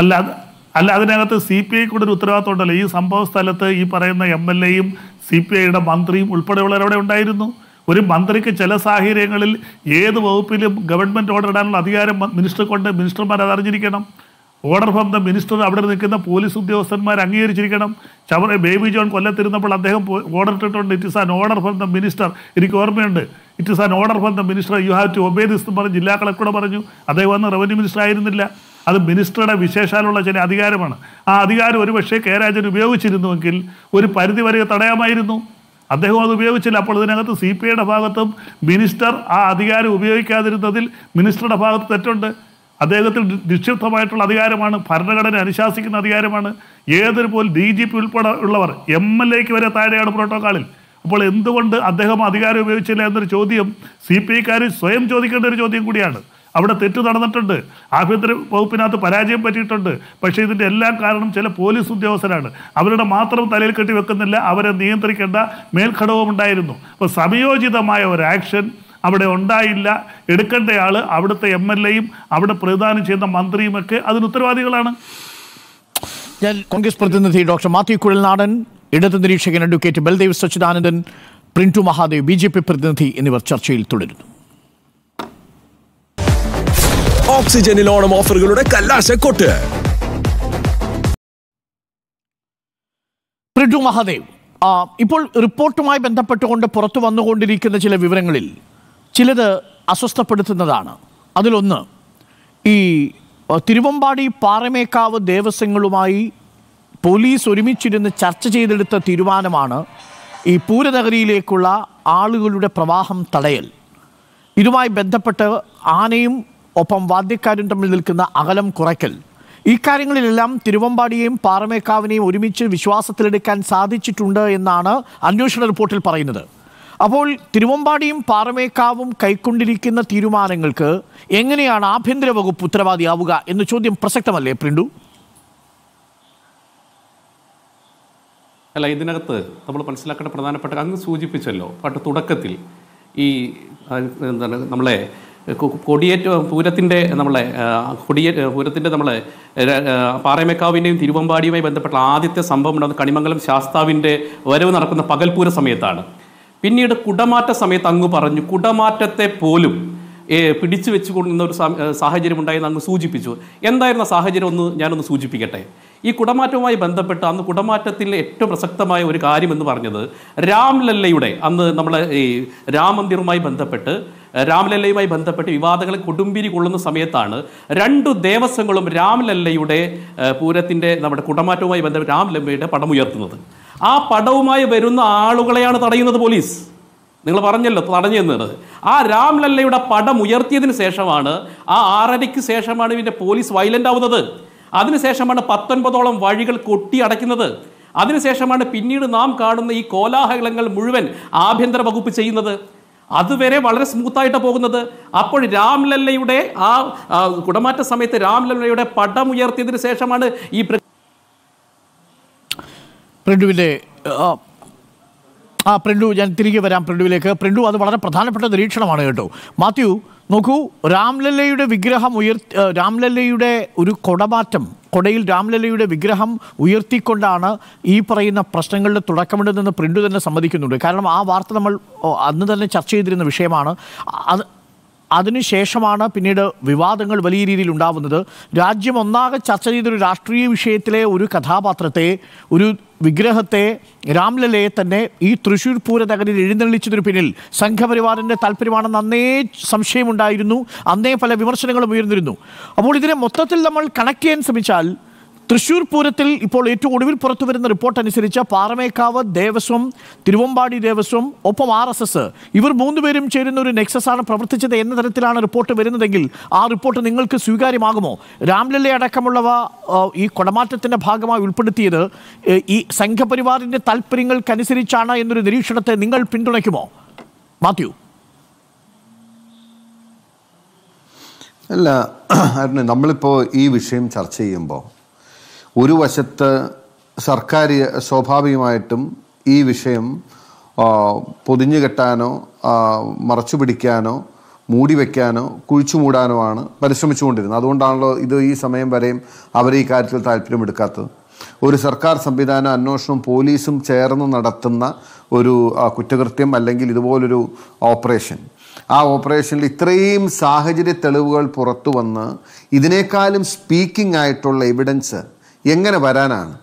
അല്ല അല്ല അതിനകത്ത് സി പി ഐ കൂടെ ഒരു ഉത്തരവാദിത്വം ഉണ്ടല്ലോ ഈ സംഭവ സ്ഥലത്ത് ഈ പറയുന്ന എം എൽ എയും സി പി ഐയുടെ മന്ത്രിയും ഉൾപ്പെടെയുള്ളവരവിടെ ഉണ്ടായിരുന്നു ഒരു മന്ത്രിക്ക് ചില സാഹചര്യങ്ങളിൽ ഏത് വകുപ്പിലും ഗവൺമെൻറ് ഓർഡർ ഇടാനുള്ള അധികാരം മിനിസ്റ്റർക്കുണ്ട് മിനിസ്റ്റർമാർ അറിഞ്ഞിരിക്കണം ഓർഡർ ഫ്രം ദ മിനിസ്റ്റർ അവിടെ നിൽക്കുന്ന പോലീസ് ഉദ്യോഗസ്ഥന്മാർ അംഗീകരിച്ചിരിക്കണം ചവറ ബേബി ജോൺ കൊല്ലത്തിരുന്നപ്പോൾ അദ്ദേഹം ഓർഡർ ഇട്ടിട്ടുണ്ട് it is an order from the minister എനിക്ക് ഓർമ്മയുണ്ട് it is an order from the minister you have to obey this എന്ന് പറഞ്ഞ് ജില്ലാ കളക്ടറോട് പറഞ്ഞു അദ്ദേഹം അന്ന് റവന്യൂ മിനിസ്റ്റർ ആയിരുന്നില്ല അത് മിനിസ്റ്ററുടെ വിശേഷാലുള്ള ചില അധികാരമാണ് ആ അധികാരം ഒരുപക്ഷേ കെ രാജൻ ഉപയോഗിച്ചിരുന്നുവെങ്കിൽ ഒരു പരിധിവരെ തടയാമായിരുന്നു അദ്ദേഹം അത് ഉപയോഗിച്ചില്ല അപ്പോൾ ഇതിനകത്ത് സി പി ഐയുടെ ഭാഗത്തും മിനിസ്റ്റർ ആ അധികാരം ഉപയോഗിക്കാതിരുന്നതിൽ മിനിസ്റ്ററുടെ ഭാഗത്ത് തെറ്റുണ്ട് അദ്ദേഹത്തിന് നിക്ഷിപ്തമായിട്ടുള്ള അധികാരമാണ് ഭരണഘടന അനുശാസിക്കുന്ന അധികാരമാണ് ഏതൊരു പോലും ഡി ജി പി ഉൾപ്പെടെ ഉള്ളവർ എം എൽ എക്ക് വരെ താഴെയാണ് പ്രോട്ടോക്കോളിൽ അപ്പോൾ എന്തുകൊണ്ട് അദ്ദേഹം അധികാരം ഉപയോഗിച്ചില്ല എന്നൊരു ചോദ്യം സി പി ഐക്കാർ സ്വയം ചോദിക്കേണ്ട ഒരു ചോദ്യം കൂടിയാണ് അവിടെ തെറ്റ് നടന്നിട്ടുണ്ട് ആഭ്യന്തര വകുപ്പിനകത്ത് പരാജയം പറ്റിയിട്ടുണ്ട് പക്ഷേ ഇതിൻ്റെ എല്ലാം കാരണം ചില പോലീസ് ഉദ്യോഗസ്ഥരാണ് അവരുടെ മാത്രം തലയിൽ കെട്ടി വെക്കുന്നില്ല അവരെ നിയന്ത്രിക്കേണ്ട മേൽഘടകവും ഉണ്ടായിരുന്നു അപ്പോൾ സമയോചിതമായ ഒരു ആക്ഷൻ അവിടെ ഉണ്ടായില്ല എടുക്കേണ്ടയാൾ അവിടുത്തെ എം എൽ എയും അവിടെ പ്രതിദാനം ചെയ്യുന്ന മന്ത്രിയുമൊക്കെ അതിന് ഉത്തരവാദികളാണ് ഞാൻ കോൺഗ്രസ് പ്രതിനിധി ഡോക്ടർ മാത്യു കുഴൽനാടൻ ഇടത് നിരീക്ഷകൻ advocate Baldev Sachidanandan Printu Mahadev B J P പ്രതിനിധി എന്നിവർ ചർച്ചയിൽ തുടരുന്നു ഓക്സിജനിൽ ഓണം ഓഫറുകളുടെ കല്ലാശക്കൊട്ട് പ്രിഡു മഹാദേവ് ഇപ്പോൾ റിപ്പോർട്ടുമായി ബന്ധപ്പെട്ടുകൊണ്ട് പുറത്തു വന്നുകൊണ്ടിരിക്കുന്ന ചില വിവരങ്ങളിൽ ചിലത് അസ്വസ്ഥപ്പെടുത്തുന്നതാണ് അതിലൊന്ന് ഈ തിരുവമ്പാടി പാറമേക്കാവ് ദേവസ്വങ്ങളുമായി പോലീസ് ഒരുമിച്ചിരുന്ന് ചർച്ച ചെയ്തെടുത്ത തീരുമാനമാണ് ഈ പൂരനഗരിയിലേക്കുള്ള ആളുകളുടെ പ്രവാഹം തടയൽ ഇതുമായി ബന്ധപ്പെട്ട് ആനയും ഒപ്പം വാദ്യക്കാരും തമ്മിൽ നിൽക്കുന്ന അകലം കുറയ്ക്കൽ ഇക്കാര്യങ്ങളിലെല്ലാം തിരുവമ്പാടിയെയും പാറമേക്കാവിനെയും ഒരുമിച്ച് വിശ്വാസത്തിലെടുക്കാൻ സാധിച്ചിട്ടുണ്ട് എന്നാണ് അന്വേഷണ റിപ്പോർട്ടിൽ പറയുന്നത് അപ്പോൾ തിരുവമ്പാടിയും പാറമേക്കാവും കൈക്കൊണ്ടിരിക്കുന്ന തീരുമാനങ്ങൾക്ക് എങ്ങനെയാണ് ആഭ്യന്തര വകുപ്പ് ഉത്തരവാദിയാവുക എന്ന ചോദ്യം പ്രസക്തമല്ലേ പ്രിൻഡു അല്ല ഇതിനകത്ത് നമ്മൾ മനസ്സിലാക്കേണ്ട പ്രധാനപ്പെട്ട അങ്ങ് സൂചിപ്പിച്ചല്ലോ പട്ട് തുടക്കത്തിൽ ഈ എന്താണ് നമ്മളെ കൊടിയേറ്റ പൂരത്തിൻ്റെ നമ്മളെ കൊടിയ പൂരത്തിൻ്റെ നമ്മളെ പാറമേക്കാവിൻ്റെയും തിരുവമ്പാടിയുമായി ബന്ധപ്പെട്ട ആദ്യത്തെ സംഭവം ഉണ്ടാകുന്ന കണിമംഗലം ശാസ്താവിൻ്റെ വരവ് നടക്കുന്ന പകൽപൂര സമയത്താണ് പിന്നീട് കുടമാറ്റ സമയത്ത് അങ്ങ് പറഞ്ഞു കുടമാറ്റത്തെ പോലും പിടിച്ചു വെച്ചുകൊണ്ടിരുന്ന ഒരു സാഹചര്യം ഉണ്ടായെന്ന് അങ്ങ് സൂചിപ്പിച്ചു എന്തായിരുന്ന സാഹചര്യം ഒന്ന് ഞാനൊന്ന് സൂചിപ്പിക്കട്ടെ ഈ കുടമാറ്റവുമായി ബന്ധപ്പെട്ട് അന്ന് കുടമാറ്റത്തിൽ ഏറ്റവും പ്രസക്തമായ ഒരു കാര്യം എന്ന് പറഞ്ഞത് രാംലല്ലയുടെ അന്ന് നമ്മളെ ഈ രാമന്ദിറുമായി ബന്ധപ്പെട്ട് രാംലല്ലയുമായി ബന്ധപ്പെട്ട് വിവാദങ്ങൾ കൊടുമ്പിരി കൊള്ളുന്ന സമയത്താണ് രണ്ടു ദേവസ്വങ്ങളും രാംലല്ലയുടെ പൂരത്തിൻ്റെ നമ്മുടെ കുടമാറ്റവുമായി ബന്ധപ്പെട്ട് രാംലല്ലയുടെ പടമുയർത്തുന്നത് ആ പടവുമായി വരുന്ന ആളുകളെയാണ് തടയുന്നത് പോലീസ് നിങ്ങൾ പറഞ്ഞല്ലോ തടഞ്ഞു എന്നത് ആ രാംലല്ലയുടെ പടം ഉയർത്തിയതിന് ശേഷമാണ് ആ ആറരയ്ക്ക് ശേഷമാണ് ഇതിൻ്റെ പോലീസ് വയലൻ്റ് ആവുന്നത് അതിനുശേഷമാണ് പത്തൊൻപതോളം വഴികൾ കൊട്ടി അടയ്ക്കുന്നത് അതിനുശേഷമാണ് പിന്നീട് നാം കാണുന്ന ഈ കോലാഹലങ്ങൾ മുഴുവൻ ആഭ്യന്തര വകുപ്പ് ചെയ്യുന്നത് അതുവരെ വളരെ സ്മൂത്തായിട്ടാണ് പോകുന്നത് അപ്പോൾ രാംലല്ലയുടെ ആ കുടമാറ്റ സമയത്ത് രാംലല്ലയുടെ പടം ഉയർത്തിയതിനു ശേഷമാണ് ഈ പ്രിഡുവിൻ്റെ ആ പ്രിൻഡു ഞാൻ തിരികെ വരാം പ്രിൻഡുവിലേക്ക് പ്രിൻഡു അത് വളരെ പ്രധാനപ്പെട്ട നിരീക്ഷണമാണ് കേട്ടോ മാത്യു നോക്കൂ രാംലല്ലയുടെ വിഗ്രഹം ഉയർ രാംലല്ലയുടെ ഒരു കൊടമാറ്റം കൊടയിൽ രാംലലയുടെ വിഗ്രഹം ഉയർത്തിക്കൊണ്ടാണ് ഈ പറയുന്ന പ്രശ്നങ്ങളുടെ തുടക്കമിടുന്നെന്ന് പ്രിൻ്റ് തന്നെ സമ്മതിക്കുന്നുണ്ട് കാരണം ആ വാർത്ത നമ്മൾ അന്ന് തന്നെ ചർച്ച ചെയ്തിരുന്ന വിഷയമാണ് അത് അതിനുശേഷമാണ് പിന്നീട് വിവാദങ്ങൾ വലിയ രീതിയിൽ ഉണ്ടാവുന്നത് രാജ്യം ഒന്നാകെ ചർച്ച ചെയ്തൊരു രാഷ്ട്രീയ വിഷയത്തിലെ ഒരു കഥാപാത്രത്തെ ഒരു വിഗ്രഹത്തെ രാംലലയെ തന്നെ ഈ തൃശ്ശൂർ തകരിൽ എഴുന്നള്ളിച്ചതിന് പിന്നിൽ സംഘപരിവാറിൻ്റെ താല്പര്യമാണെന്ന് അന്നേ സംശയമുണ്ടായിരുന്നു അന്നേ പല വിമർശനങ്ങളും ഉയർന്നിരുന്നു അപ്പോൾ ഇതിനെ മൊത്തത്തിൽ നമ്മൾ കണക്ട് ചെയ്യാൻ ശ്രമിച്ചാൽ തൃശൂർ പൂരത്തിൽ ഇപ്പോൾ ഏറ്റവും ഒടുവിൽ പുറത്തു വരുന്ന റിപ്പോർട്ട് അനുസരിച്ച് പാറമേക്കാവ് ദേവസ്വം തിരുവമ്പാടി ദേവസ്വം ഒപ്പം ആർ എസ് എസ് ഇവർ മൂന്നുപേരും ചേരുന്ന ഒരു നെക്സസ് ആണ് പ്രവർത്തിച്ചത് എന്ന തരത്തിലാണ് റിപ്പോർട്ട് വരുന്നതെങ്കിൽ ആ റിപ്പോർട്ട് നിങ്ങൾക്ക് സ്വീകാര്യമാകുമോ രാംലല്ല അടക്കമുള്ളവ ഈ കൊടമാറ്റത്തിന്റെ ഭാഗമായി ഉൾപ്പെടുത്തിയത് ഈ സംഘപരിവാറിന്റെ താല്പര്യങ്ങൾക്കനുസരിച്ചാണ് എന്നൊരു നിരീക്ഷണത്തെ നിങ്ങൾ പിന്തുണയ്ക്കുമോ മാത്യു അല്ല നമ്മളിപ്പോൾ ഈ വിഷയം ചർച്ച ചെയ്യുമ്പോൾ ഒരു വശത്ത് സർക്കാർ സ്വാഭാവികമായിട്ടും ഈ വിഷയം പൊതിഞ്ഞു കെട്ടാനോ മറച്ചു പിടിക്കാനോ മൂടി വയ്ക്കാനോ കുഴിച്ചു മൂടാനോ ആണ് പരിശ്രമിച്ചുകൊണ്ടിരുന്നത് അതുകൊണ്ടാണല്ലോ ഇത് ഈ സമയം വരെയും അവർ ഈ കാര്യത്തിൽ താല്പര്യമെടുക്കാത്തത് ഒരു സർക്കാർ സംവിധാനം അന്വേഷണം പോലീസും ചേർന്ന് നടത്തുന്ന ഒരു കുറ്റകൃത്യം അല്ലെങ്കിൽ ഇതുപോലൊരു ഓപ്പറേഷൻ ആ ഓപ്പറേഷനിൽ ഇത്രയും സാഹചര്യ തെളിവുകൾ പുറത്തു വന്ന് ഇതിനേക്കാളും സ്പീക്കിംഗ് ആയിട്ടുള്ള എവിഡൻസ് എങ്ങനെ വരാനാണ്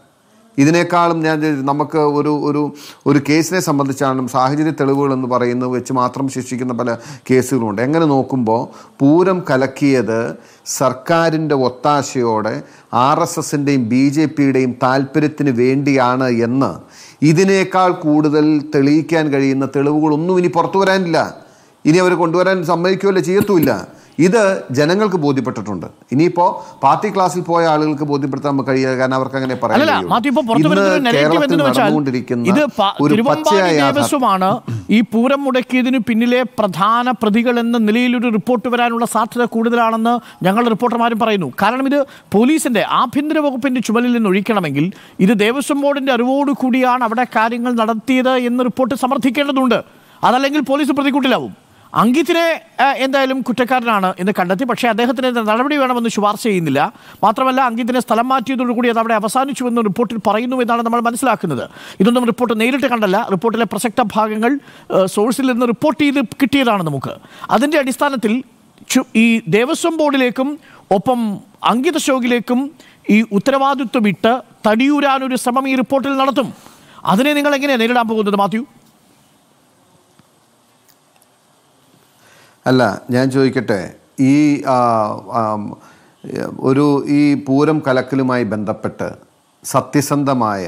ഇതിനേക്കാളും ഞാൻ നമുക്ക് ഒരു ഒരു ഒരു കേസിനെ സംബന്ധിച്ചാണ് സാഹചര്യ തെളിവുകൾ എന്ന് പറയുന്നത് വെച്ച് മാത്രം ശിക്ഷിക്കുന്ന പല കേസുകളുണ്ട് എങ്ങനെ നോക്കുമ്പോൾ പൂരം കലക്കിയത് സർക്കാരിൻ്റെ ഒത്താശയോടെ ആർ എസ് എസിൻ്റെയും ബി ജെ പിയുടെയും താല്പര്യത്തിന് വേണ്ടിയാണ് എന്ന് ഇതിനേക്കാൾ കൂടുതൽ തെളിയിക്കാൻ കഴിയുന്ന തെളിവുകളൊന്നും ഇനി പുറത്തു വരാനില്ല ഇനി അവർ കൊണ്ടുവരാൻ സമ്മതിക്കുമല്ലോ ചെയ്യത്തുമില്ല ഇത് ജനങ്ങൾക്ക് ബോധ്യപ്പെട്ടിട്ടുണ്ട് ഇനിയിപ്പോ പാർട്ടി ക്ലാസ്സിൽ പോയ ആളുകൾക്ക് ബോധ്യപ്പെടുത്താൻ കഴിയുക കാരണം അവർക്ക് അങ്ങനെ പറയാം ഈ പൂരം മുടക്കിയതിന് പിന്നിലെ പ്രധാന പ്രതികൾ എന്ന നിലയിൽ ഒരു റിപ്പോർട്ട് വരാനുള്ള സാധ്യത കൂടുതലാണെന്ന് ഞങ്ങളുടെ റിപ്പോർട്ടർമാരും പറയുന്നു കാരണം ഇത് പോലീസിന്റെ ആഭ്യന്തര വകുപ്പിന്റെ ചുമലിൽ നിന്ന് ഒഴിക്കണമെങ്കിൽ ഇത് ദേവസ്വം ബോർഡിന്റെ അറിവോട് കൂടിയാണ് അവിടെ കാര്യങ്ങൾ നടത്തിയത് എന്ന് റിപ്പോർട്ട് സമർത്ഥിക്കേണ്ടതുണ്ട് അതല്ലെങ്കിൽ പോലീസ് പ്രതികൂട്ടിലാവും അങ്കിത്തിനെ എന്തായാലും കുറ്റക്കാരനാണ് എന്ന് കണ്ടെത്തി പക്ഷേ അദ്ദേഹത്തിന് നടപടി വേണമെന്ന് ശുപാർശ ചെയ്യുന്നില്ല മാത്രമല്ല അങ്കിത്തിനെ സ്ഥലം മാറ്റിയതോടുകൂടി അത് അവിടെ അവസാനിച്ചുവെന്ന് റിപ്പോർട്ടിൽ പറയുന്നു എന്നാണ് നമ്മൾ മനസ്സിലാക്കുന്നത് ഇതൊന്നും റിപ്പോർട്ട് നേരിട്ട് കണ്ടല്ല റിപ്പോർട്ടിലെ പ്രസക്ത ഭാഗങ്ങൾ സോഴ്സിൽ നിന്ന് റിപ്പോർട്ട് ചെയ്ത് കിട്ടിയതാണ് നമുക്ക് അതിൻ്റെ അടിസ്ഥാനത്തിൽ ഈ ദേവസ്വം ബോർഡിലേക്കും ഒപ്പം അങ്കിത ശോകിലേക്കും ഈ ഉത്തരവാദിത്വം ഇട്ട് തടിയൂരാനൊരു ശ്രമം ഈ റിപ്പോർട്ടിൽ നടത്തും അതിനെ നിങ്ങൾ എങ്ങനെയാണ് നേരിടാൻ പോകുന്നത് മാത്യു അല്ല ഞാൻ ചോദിക്കട്ടെ ഈ ഒരു ഈ പൂരം കലക്കലുമായി ബന്ധപ്പെട്ട് സത്യസന്ധമായ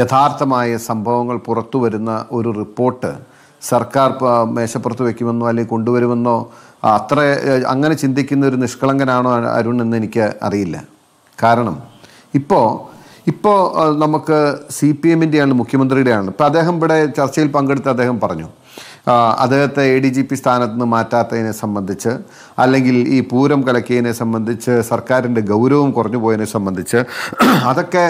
യഥാർത്ഥമായ സംഭവങ്ങൾ പുറത്തു വരുന്ന ഒരു റിപ്പോർട്ട് സർക്കാർ മേശപ്പുറത്ത് വയ്ക്കുമെന്നോ അല്ലെങ്കിൽ കൊണ്ടുവരുമെന്നോ അത്ര അങ്ങനെ ചിന്തിക്കുന്ന ഒരു നിഷ്കളങ്കനാണോ അരുൺ എന്ന് എനിക്ക് അറിയില്ല കാരണം ഇപ്പോൾ ഇപ്പോൾ നമുക്ക് സി പി എമ്മിൻ്റെയാണ് മുഖ്യമന്ത്രിയുടെയാണ് ഇപ്പോൾ അദ്ദേഹം ഇവിടെ ചർച്ചയിൽ പങ്കെടുത്ത് അദ്ദേഹം പറഞ്ഞു അദ്ദേഹത്തെ എ ഡി ജി പി സ്ഥാനത്ത് നിന്ന് മാറ്റാത്തതിനെ സംബന്ധിച്ച് അല്ലെങ്കിൽ ഈ പൂരം കലക്കിയതിനെ സംബന്ധിച്ച് സർക്കാരിൻ്റെ ഗൗരവം കുറഞ്ഞു പോയതിനെ സംബന്ധിച്ച് അതൊക്കെ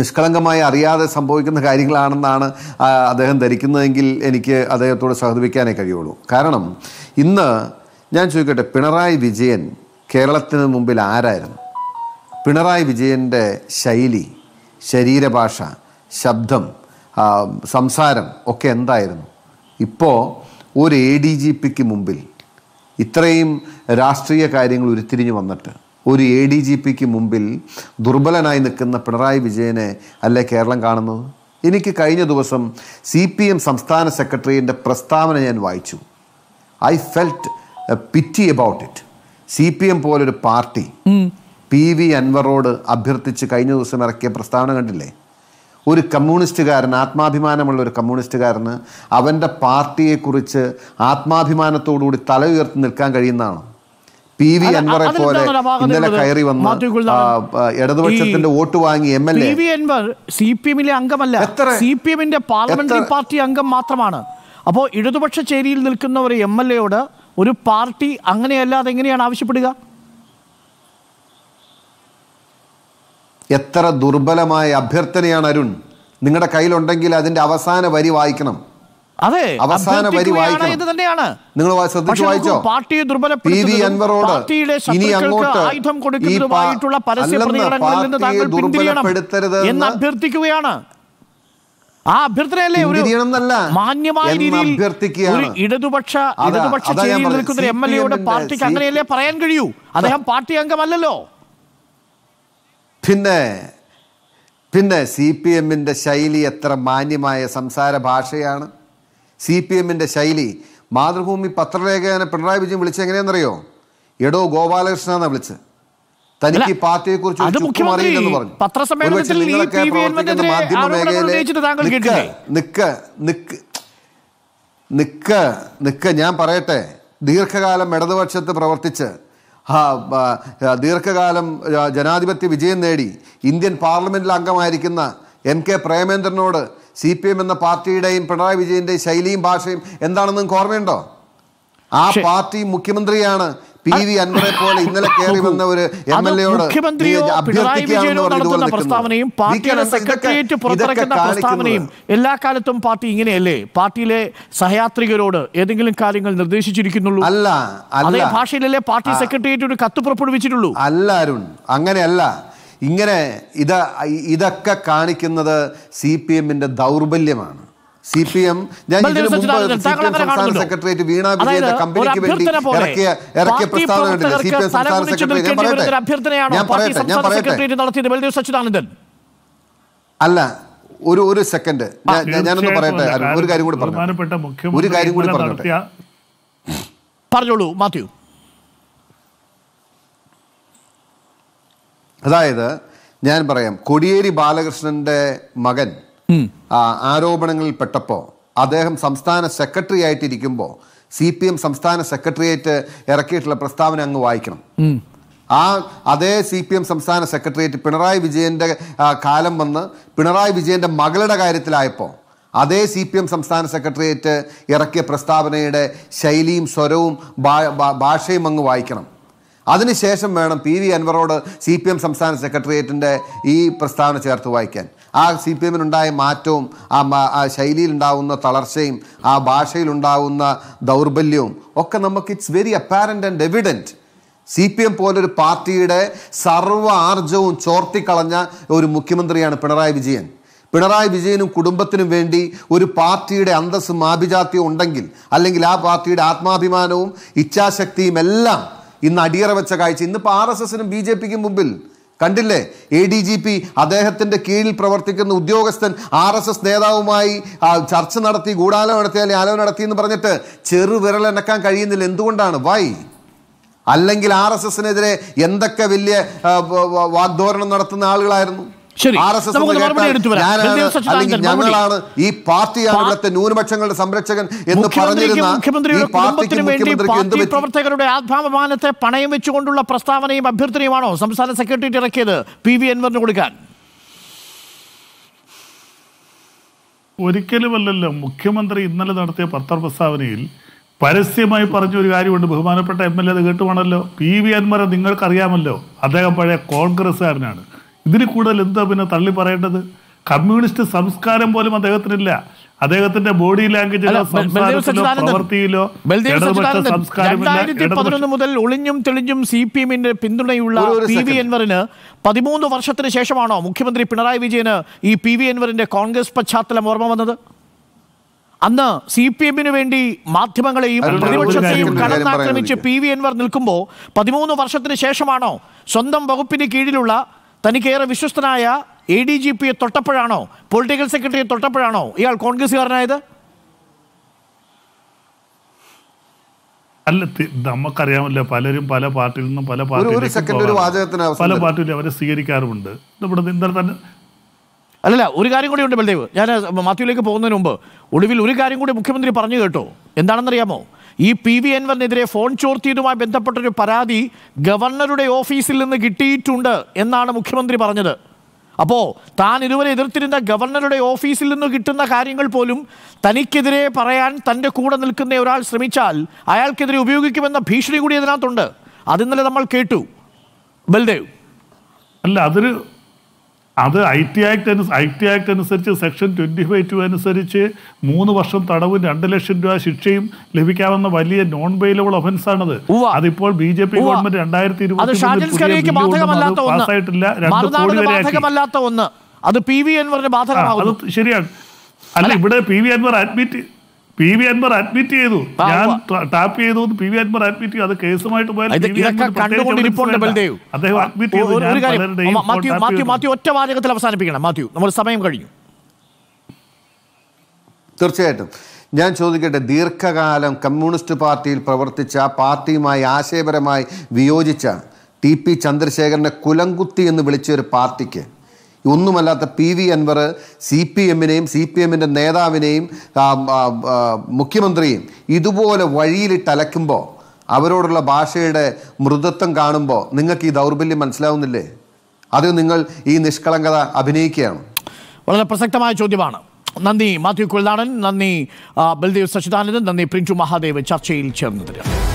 നിഷ്കളങ്കമായി അറിയാതെ സംഭവിക്കുന്ന കാര്യങ്ങളാണെന്നാണ് അദ്ദേഹം ധരിക്കുന്നതെങ്കിൽ എനിക്ക് അദ്ദേഹത്തോട് സഹതിപ്പിക്കാനേ കഴിയുള്ളൂ കാരണം ഇന്ന് ഞാൻ ചോദിക്കട്ടെ പിണറായി വിജയൻ കേരളത്തിന് മുമ്പിൽ ആരായിരുന്നു പിണറായി വിജയൻ്റെ ശൈലി ശരീരഭാഷ ശബ്ദം സംസാരം ഒക്കെ എന്തായിരുന്നു ഇപ്പോൾ ഒരു എ ഡി ജി പിക്ക് മുമ്പിൽ ഇത്രയും രാഷ്ട്രീയ കാര്യങ്ങൾ ഉരുത്തിരിഞ്ഞു വന്നിട്ട് ഒരു എ ഡി ജി പിക്ക് മുമ്പിൽ ദുർബലനായി നിൽക്കുന്ന പിണറായി വിജയനെ അല്ലേ കേരളം കാണുന്നത് എനിക്ക് കഴിഞ്ഞ ദിവസം സി പി എം സംസ്ഥാന സെക്രട്ടറിയുടെ പ്രസ്താവന ഞാൻ വായിച്ചു I felt pity about it C P M പോലൊരു പാർട്ടി പി വി അൻവറോട് അഭ്യർത്ഥിച്ച് കഴിഞ്ഞ ദിവസം ഇറക്കിയ പ്രസ്താവന കണ്ടില്ലേ ഒരു കമ്മ്യൂണിസ്റ്റുകാരൻ ആത്മാഭിമാനമുള്ള ഒരു കമ്മ്യൂണിസ്റ്റുകാരന് അവൻ്റെ പാർട്ടിയെക്കുറിച്ച് ആത്മാഭിമാനത്തോടുകൂടി തല ഉയർത്തി നിൽക്കാൻ കഴിയുന്നതാണ് പി വി അൻവറെ പോലെ ഇന്നലെ കയറി വന്ന ഇടതുപക്ഷത്തിന്റെ വോട്ട് വാങ്ങി M L A Anvar C P എമ്മിലെ അംഗമല്ല സി പി എമ്മിന്റെ പാർലമെന്ററി പാർട്ടി അംഗം മാത്രമാണ് അപ്പോൾ ഇടതുപക്ഷ ചേരിയിൽ ഒരു എം എൽ എയോട് ഒരു പാർട്ടി അങ്ങനെയല്ലാതെ എങ്ങനെയാണ് ആവശ്യപ്പെടുക എത്ര ദുർബലമായ അഭ്യർത്ഥനയാണ് അരുൺ നിങ്ങളുടെ കയ്യിലുണ്ടെങ്കിൽ അതിന്റെ അവസാന വരി വായിക്കണം അതെ അവസാന വരി വായിക്കണം നിങ്ങൾ ശ്രദ്ധിച്ചു വായിച്ചോ അൻവറോട് ഇനി അങ്ങോട്ട് ആയുധം നിന്ന് അഭ്യർത്ഥിക്കുകയാണ് ആ അഭ്യർത്ഥനയല്ലേ ഒരു ഒരു ഇടതുപക്ഷ ഇടതുപക്ഷ പാർട്ടിക്ക് അങ്ങനെയല്ലേ പറയാൻ കഴിയൂ അദ്ദേഹം പാർട്ടി അംഗമല്ലല്ലോ പിന്നെ പിന്നെ സി പി എമ്മിൻ്റെ ശൈലി എത്ര മാന്യമായ സംസാര ഭാഷയാണ് സി പി എമ്മിൻ്റെ ശൈലി മാതൃഭൂമി പത്രലേഖകനെ പിണറായി വിജയൻ വിളിച്ച് എങ്ങനെയാണെന്നറിയോ എടോ ഗോപാലകൃഷ്ണനാണ് വിളിച്ച് തനിക്ക് പാർട്ടിയെ കുറിച്ച് അറിയില്ലെന്ന് പറഞ്ഞു ഒരുപക്ഷെ നിങ്ങളൊക്കെ പ്രവർത്തിക്കുന്ന മാധ്യമ മേഖലയിലെ നിക്ക് നിക്ക് നിക്ക് നിക്ക് ഞാൻ പറയട്ടെ ദീർഘകാലം ഇടതുപക്ഷത്ത് പ്രവർത്തിച്ച് ദീർഘകാലം ജനാധിപത്യ വിജയം നേടി ഇന്ത്യൻ പാർലമെൻറ്റിൽ അംഗമായിരിക്കുന്ന എം കെ പ്രേമേന്ദ്രനോട് സി പി എം എന്ന പാർട്ടിയുടെയും പിണറായി വിജയൻ്റെയും ശൈലിയും ഭാഷയും എന്താണെന്നും ഓർമ്മയുണ്ടോ ആ പാർട്ടി മുഖ്യമന്ത്രിയാണ് പി വി അൻവറെ പോലെ ഇന്നലെ കയറി വന്ന ഒരു എം എൽ എയോട് പ്രസ്താവനയും പാർട്ടിയുടെ പ്രസ്താവനയും എല്ലാ കാലത്തും പാർട്ടി ഇങ്ങനെയല്ലേ പാർട്ടിയിലെ സഹയാത്രികരോട് ഏതെങ്കിലും കാര്യങ്ങൾ നിർദ്ദേശിച്ചിരിക്കുന്നുള്ളൂ അല്ല അതേ ഭാഷയിലല്ലേ പാർട്ടി സെക്രട്ടേറിയറ്റ് ഒരു കത്ത് പുറപ്പെടുവിച്ചിട്ടുള്ളൂ അല്ല അരുൺ അങ്ങനെയല്ല ഇങ്ങനെ ഇത് ഇതൊക്കെ കാണിക്കുന്നത് സി പി എമ്മിന്റെ ദൗർബല്യമാണ് സി പി എം ഞാൻ ഇതിനു മുമ്പ് സി പി എം സംസ്ഥാന സെക്രട്ടേറിയറ്റ് വീണ വിജയന്റെ കമ്പനിക്ക് വേണ്ടി ഇറക്കിയ ഇറക്കിയ പ്രസ്താവന സി പി എം സംസ്ഥാന സെക്രട്ടേറിയറ്റ് ഞാൻ പറയട്ടെ അല്ല ഒരു ഒരു സെക്കൻഡ് ഞാനൊന്ന് പറയട്ടെ ഒരു കാര്യം കൂടി പറഞ്ഞു ഒരു കാര്യം കൂടി പറഞ്ഞോട്ടെ പറഞ്ഞോളൂ മാത്യു അതായത് ഞാൻ പറയാം കൊടിയേരി ബാലകൃഷ്ണന്റെ മകൻ ആരോപണങ്ങളിൽ പെട്ടപ്പോൾ അദ്ദേഹം സംസ്ഥാന സെക്രട്ടറി ആയിട്ടിരിക്കുമ്പോൾ സി പി എം സംസ്ഥാന സെക്രട്ടേറിയറ്റ് ഇറക്കിയിട്ടുള്ള പ്രസ്താവന അങ്ങ് വായിക്കണം ആ അതേ സി പി എം സംസ്ഥാന സെക്രട്ടേറിയറ്റ് പിണറായി വിജയൻ്റെ കാലം വന്ന് പിണറായി വിജയൻ്റെ മകളുടെ കാര്യത്തിലായപ്പോൾ അതേ സി പി എം സംസ്ഥാന സെക്രട്ടേറിയറ്റ് ഇറക്കിയ പ്രസ്താവനയുടെ ശൈലിയും സ്വരവും ഭാഷയും അങ്ങ് വായിക്കണം അതിനുശേഷം വേണം പി വി അൻവറോട് സി പി എം സംസ്ഥാന സെക്രട്ടേറിയറ്റിൻ്റെ ഈ പ്രസ്താവന ചേർത്ത് വായിക്കാൻ ആ സി പി എമ്മിനുണ്ടായ മാറ്റവും ആ ശൈലിയിലുണ്ടാവുന്ന തളർച്ചയും ആ ഭാഷയിലുണ്ടാവുന്ന ദൗർബല്യവും ഒക്കെ നമുക്ക് it's very apparent and evident C P M പോലൊരു പാർട്ടിയുടെ സർവ്വ ആർജവും ചോർത്തിക്കളഞ്ഞ ഒരു മുഖ്യമന്ത്രിയാണ് പിണറായി വിജയൻ പിണറായി വിജയനും കുടുംബത്തിനും വേണ്ടി ഒരു പാർട്ടിയുടെ അന്തസ്സും ആഭിജാത്യവും ഉണ്ടെങ്കിൽ അല്ലെങ്കിൽ ആ പാർട്ടിയുടെ ആത്മാഭിമാനവും ഇച്ഛാശക്തിയും എല്ലാം ഇന്ന് അടിയറ വെച്ച കാഴ്ച ഇന്നിപ്പോൾ ആർ എസ് എസിനും ബി ജെ പിക്കും മുമ്പിൽ കണ്ടില്ലേ എ ഡി ജി പി അദ്ദേഹത്തിൻ്റെ കീഴിൽ പ്രവർത്തിക്കുന്ന ഉദ്യോഗസ്ഥൻ ആർ എസ് എസ് നേതാവുമായി ചർച്ച നടത്തി ഗൂഢാലോചന നടത്തി അല്ലെങ്കിൽ ആലോചന നടത്തി എന്ന് പറഞ്ഞിട്ട് ചെറുവിരലെനക്കാൻ കഴിയുന്നില്ല എന്തുകൊണ്ടാണ് വൈ അല്ലെങ്കിൽ ആർ എസ് എസിനെതിരെ എന്തൊക്കെ വലിയ വാഗ്ദോരണം നടത്തുന്ന ആളുകളായിരുന്നു ശരി ഞങ്ങളാണ് ഈ പാർട്ടിയാണ് ഇവിടുത്തെ ന്യൂനപക്ഷങ്ങളുടെ സംരക്ഷകൻ എന്ന് പറഞ്ഞിരുന്ന പ്രവർത്തകരുടെ ആത്മാഭിമാനത്തെ പണയം വെച്ചുകൊണ്ടുള്ള പ്രസ്താവനയും അഭ്യർത്ഥനയുമാണോ സംസ്ഥാന സെക്രട്ടേറിയറ്റ് ഇറക്കിയത് പി വി എൻവറിന് കൊടുക്കാൻ ഒരിക്കലുമല്ലല്ലോ മുഖ്യമന്ത്രി ഇന്നലെ നടത്തിയ പത്രപ്രസ്താവനയിൽ പരസ്യമായി പറഞ്ഞ ഒരു കാര്യമുണ്ട് ബഹുമാനപ്പെട്ട എം എൽ എ അത് കേട്ടുവാണല്ലോ പി വി അൻമര നിങ്ങൾക്കറിയാമല്ലോ അദ്ദേഹം പഴയ കോൺഗ്രസ്സുകാരനാണ് ഇതിന് കൂടുതൽ എന്താ പിന്നെ തള്ളി പറയേണ്ടത് കമ്മ്യൂണിസ്റ്റ് സംസ്കാരം പോലും അദ്ദേഹത്തിനില്ല അദ്ദേഹത്തിന്റെ ബോഡി ലാംഗ്വേജിലോ പതിനൊന്ന് മുതൽ ഒളിഞ്ഞും തെളിഞ്ഞും സി പി എമ്മിന്റെ പിന്തുണയുള്ള പി വി എൻവറിന് പതിമൂന്ന് വർഷത്തിന് ശേഷമാണോ മുഖ്യമന്ത്രി പിണറായി വിജയന് ഈ പി വി എൻവറിന്റെ കോൺഗ്രസ് പശ്ചാത്തലം ഓർമ്മ വന്നത് അന്ന് സി പി എമ്മിന് വേണ്ടി മാധ്യമങ്ങളെയും പ്രതിപക്ഷത്തെയും കടന്നാക്രമിച്ച് പി വി എൻവർ നിൽക്കുമ്പോൾ പതിമൂന്ന് വർഷത്തിന് ശേഷമാണോ സ്വന്തം വകുപ്പിന് കീഴിലുള്ള തനിക്കേറെ വിശ്വസ്തനായ എ ഡി ജി പിയെ തൊട്ടപ്പോഴാണോ പൊളിറ്റിക്കൽ സെക്രട്ടറിയെ തൊട്ടപ്പോഴാണോ ഇയാൾ കോൺഗ്രസ്സുകാരനായത് അല്ല നമുക്കറിയാമല്ലോ പലരും പല പാർട്ടിയിൽ നിന്നും പല പാർട്ടി പല പാർട്ടിയിൽ അവരെ സ്വീകരിക്കാറുമുണ്ട് നമ്മുടെ നിന്ദർ തന്നെ അല്ലല്ല ഒരു കാര്യം കൂടി ഉണ്ട് ബൽദേവ് ഞാൻ മാത്യുവിലേക്ക് പോകുന്നതിന് മുമ്പ് ഒടുവിൽ ഒരു കാര്യം കൂടി മുഖ്യമന്ത്രി പറഞ്ഞു കേട്ടോ എന്താണെന്നറിയാമോ ഈ പി വി എൻവറിനെതിരെ ഫോൺ ചോർത്തിയതുമായി ബന്ധപ്പെട്ടൊരു പരാതി ഗവർണറുടെ ഓഫീസിൽ നിന്ന് കിട്ടിയിട്ടുണ്ട് എന്നാണ് മുഖ്യമന്ത്രി പറഞ്ഞത് അപ്പോൾ താൻ ഇതുവരെ എതിർത്തിരുന്ന ഗവർണറുടെ ഓഫീസിൽ നിന്ന് കിട്ടുന്ന കാര്യങ്ങൾ പോലും തനിക്കെതിരെ പറയാൻ തൻ്റെ കൂടെ നിൽക്കുന്ന ഒരാൾ ശ്രമിച്ചാൽ അയാൾക്കെതിരെ ഉപയോഗിക്കുമെന്ന ഭീഷണി കൂടി ഇതിനകത്തുണ്ട് അതിന്നലെ നമ്മൾ കേട്ടു ബൽദേവ് അല്ല അതൊരു അത് ഐ ടി ആക്ട് അനു ഐ ടി ആക്ട് അനുസരിച്ച് സെക്ഷൻ ട്വൻറ്റി ഫൈവ് ടു അനുസരിച്ച് മൂന്ന് വർഷം തടവും രണ്ട് ലക്ഷം രൂപ ശിക്ഷയും ലഭിക്കാവുന്ന വലിയ നോൺ ബെയിലബിൾ ഒഫൻസാണത് അതിപ്പോൾ ബി ജെ പി ഗവൺമെന്റ് രണ്ടായിരത്തി ഇരുപത്തില്ല രണ്ട് കോടി വരെ അത് ശരിയാണ് അല്ല ഇവിടെ P V Anvar admit P V Anvar admit ചെയ്തു ഞാൻ ടാപ്പ് ചെയ്തു പി വി അൻവർ അഡ്മിറ്റ് ചെയ്തു അത് കേസുമായിട്ട് പോയാലും അദ്ദേഹം അഡ്മിറ്റ് അവസാനിപ്പിക്കണം മാത്യു നമ്മൾ സമയം കഴിഞ്ഞു തീർച്ചയായിട്ടും ഞാൻ ചോദിക്കട്ടെ ദീർഘകാലം കമ്മ്യൂണിസ്റ്റ് പാർട്ടിയിൽ പ്രവർത്തിച്ച പാർട്ടിയുമായി ആശയപരമായി വിയോജിച്ച ടി പി ചന്ദ്രശേഖരനെ കുലംകുത്തി എന്ന് വിളിച്ച ഒരു പാർട്ടിക്ക് ഒന്നുമല്ലാത്ത P V Anvar C P എമ്മിനെയും സി പി എമ്മിൻ്റെ നേതാവിനെയും മുഖ്യമന്ത്രിയും ഇതുപോലെ വഴിയിലിട്ട് അലക്കുമ്പോൾ അവരോടുള്ള ഭാഷയുടെ മൃദത്വം കാണുമ്പോൾ നിങ്ങൾക്ക് ഈ ദൗർബല്യം മനസ്സിലാവുന്നില്ലേ അത് നിങ്ങൾ ഈ നിഷ്കളങ്കത അഭിനയിക്കുകയാണ് വളരെ പ്രസക്തമായ ചോദ്യമാണ് നന്ദി മാത്യു കുൽനാടൻ നന്ദി ബൽദേവ് സച്ചിദാനന്ദൻ നന്ദി പ്രിഞ്ചു മഹാദേവ് ചർച്ചയിൽ ചേർന്നതിരുന്നു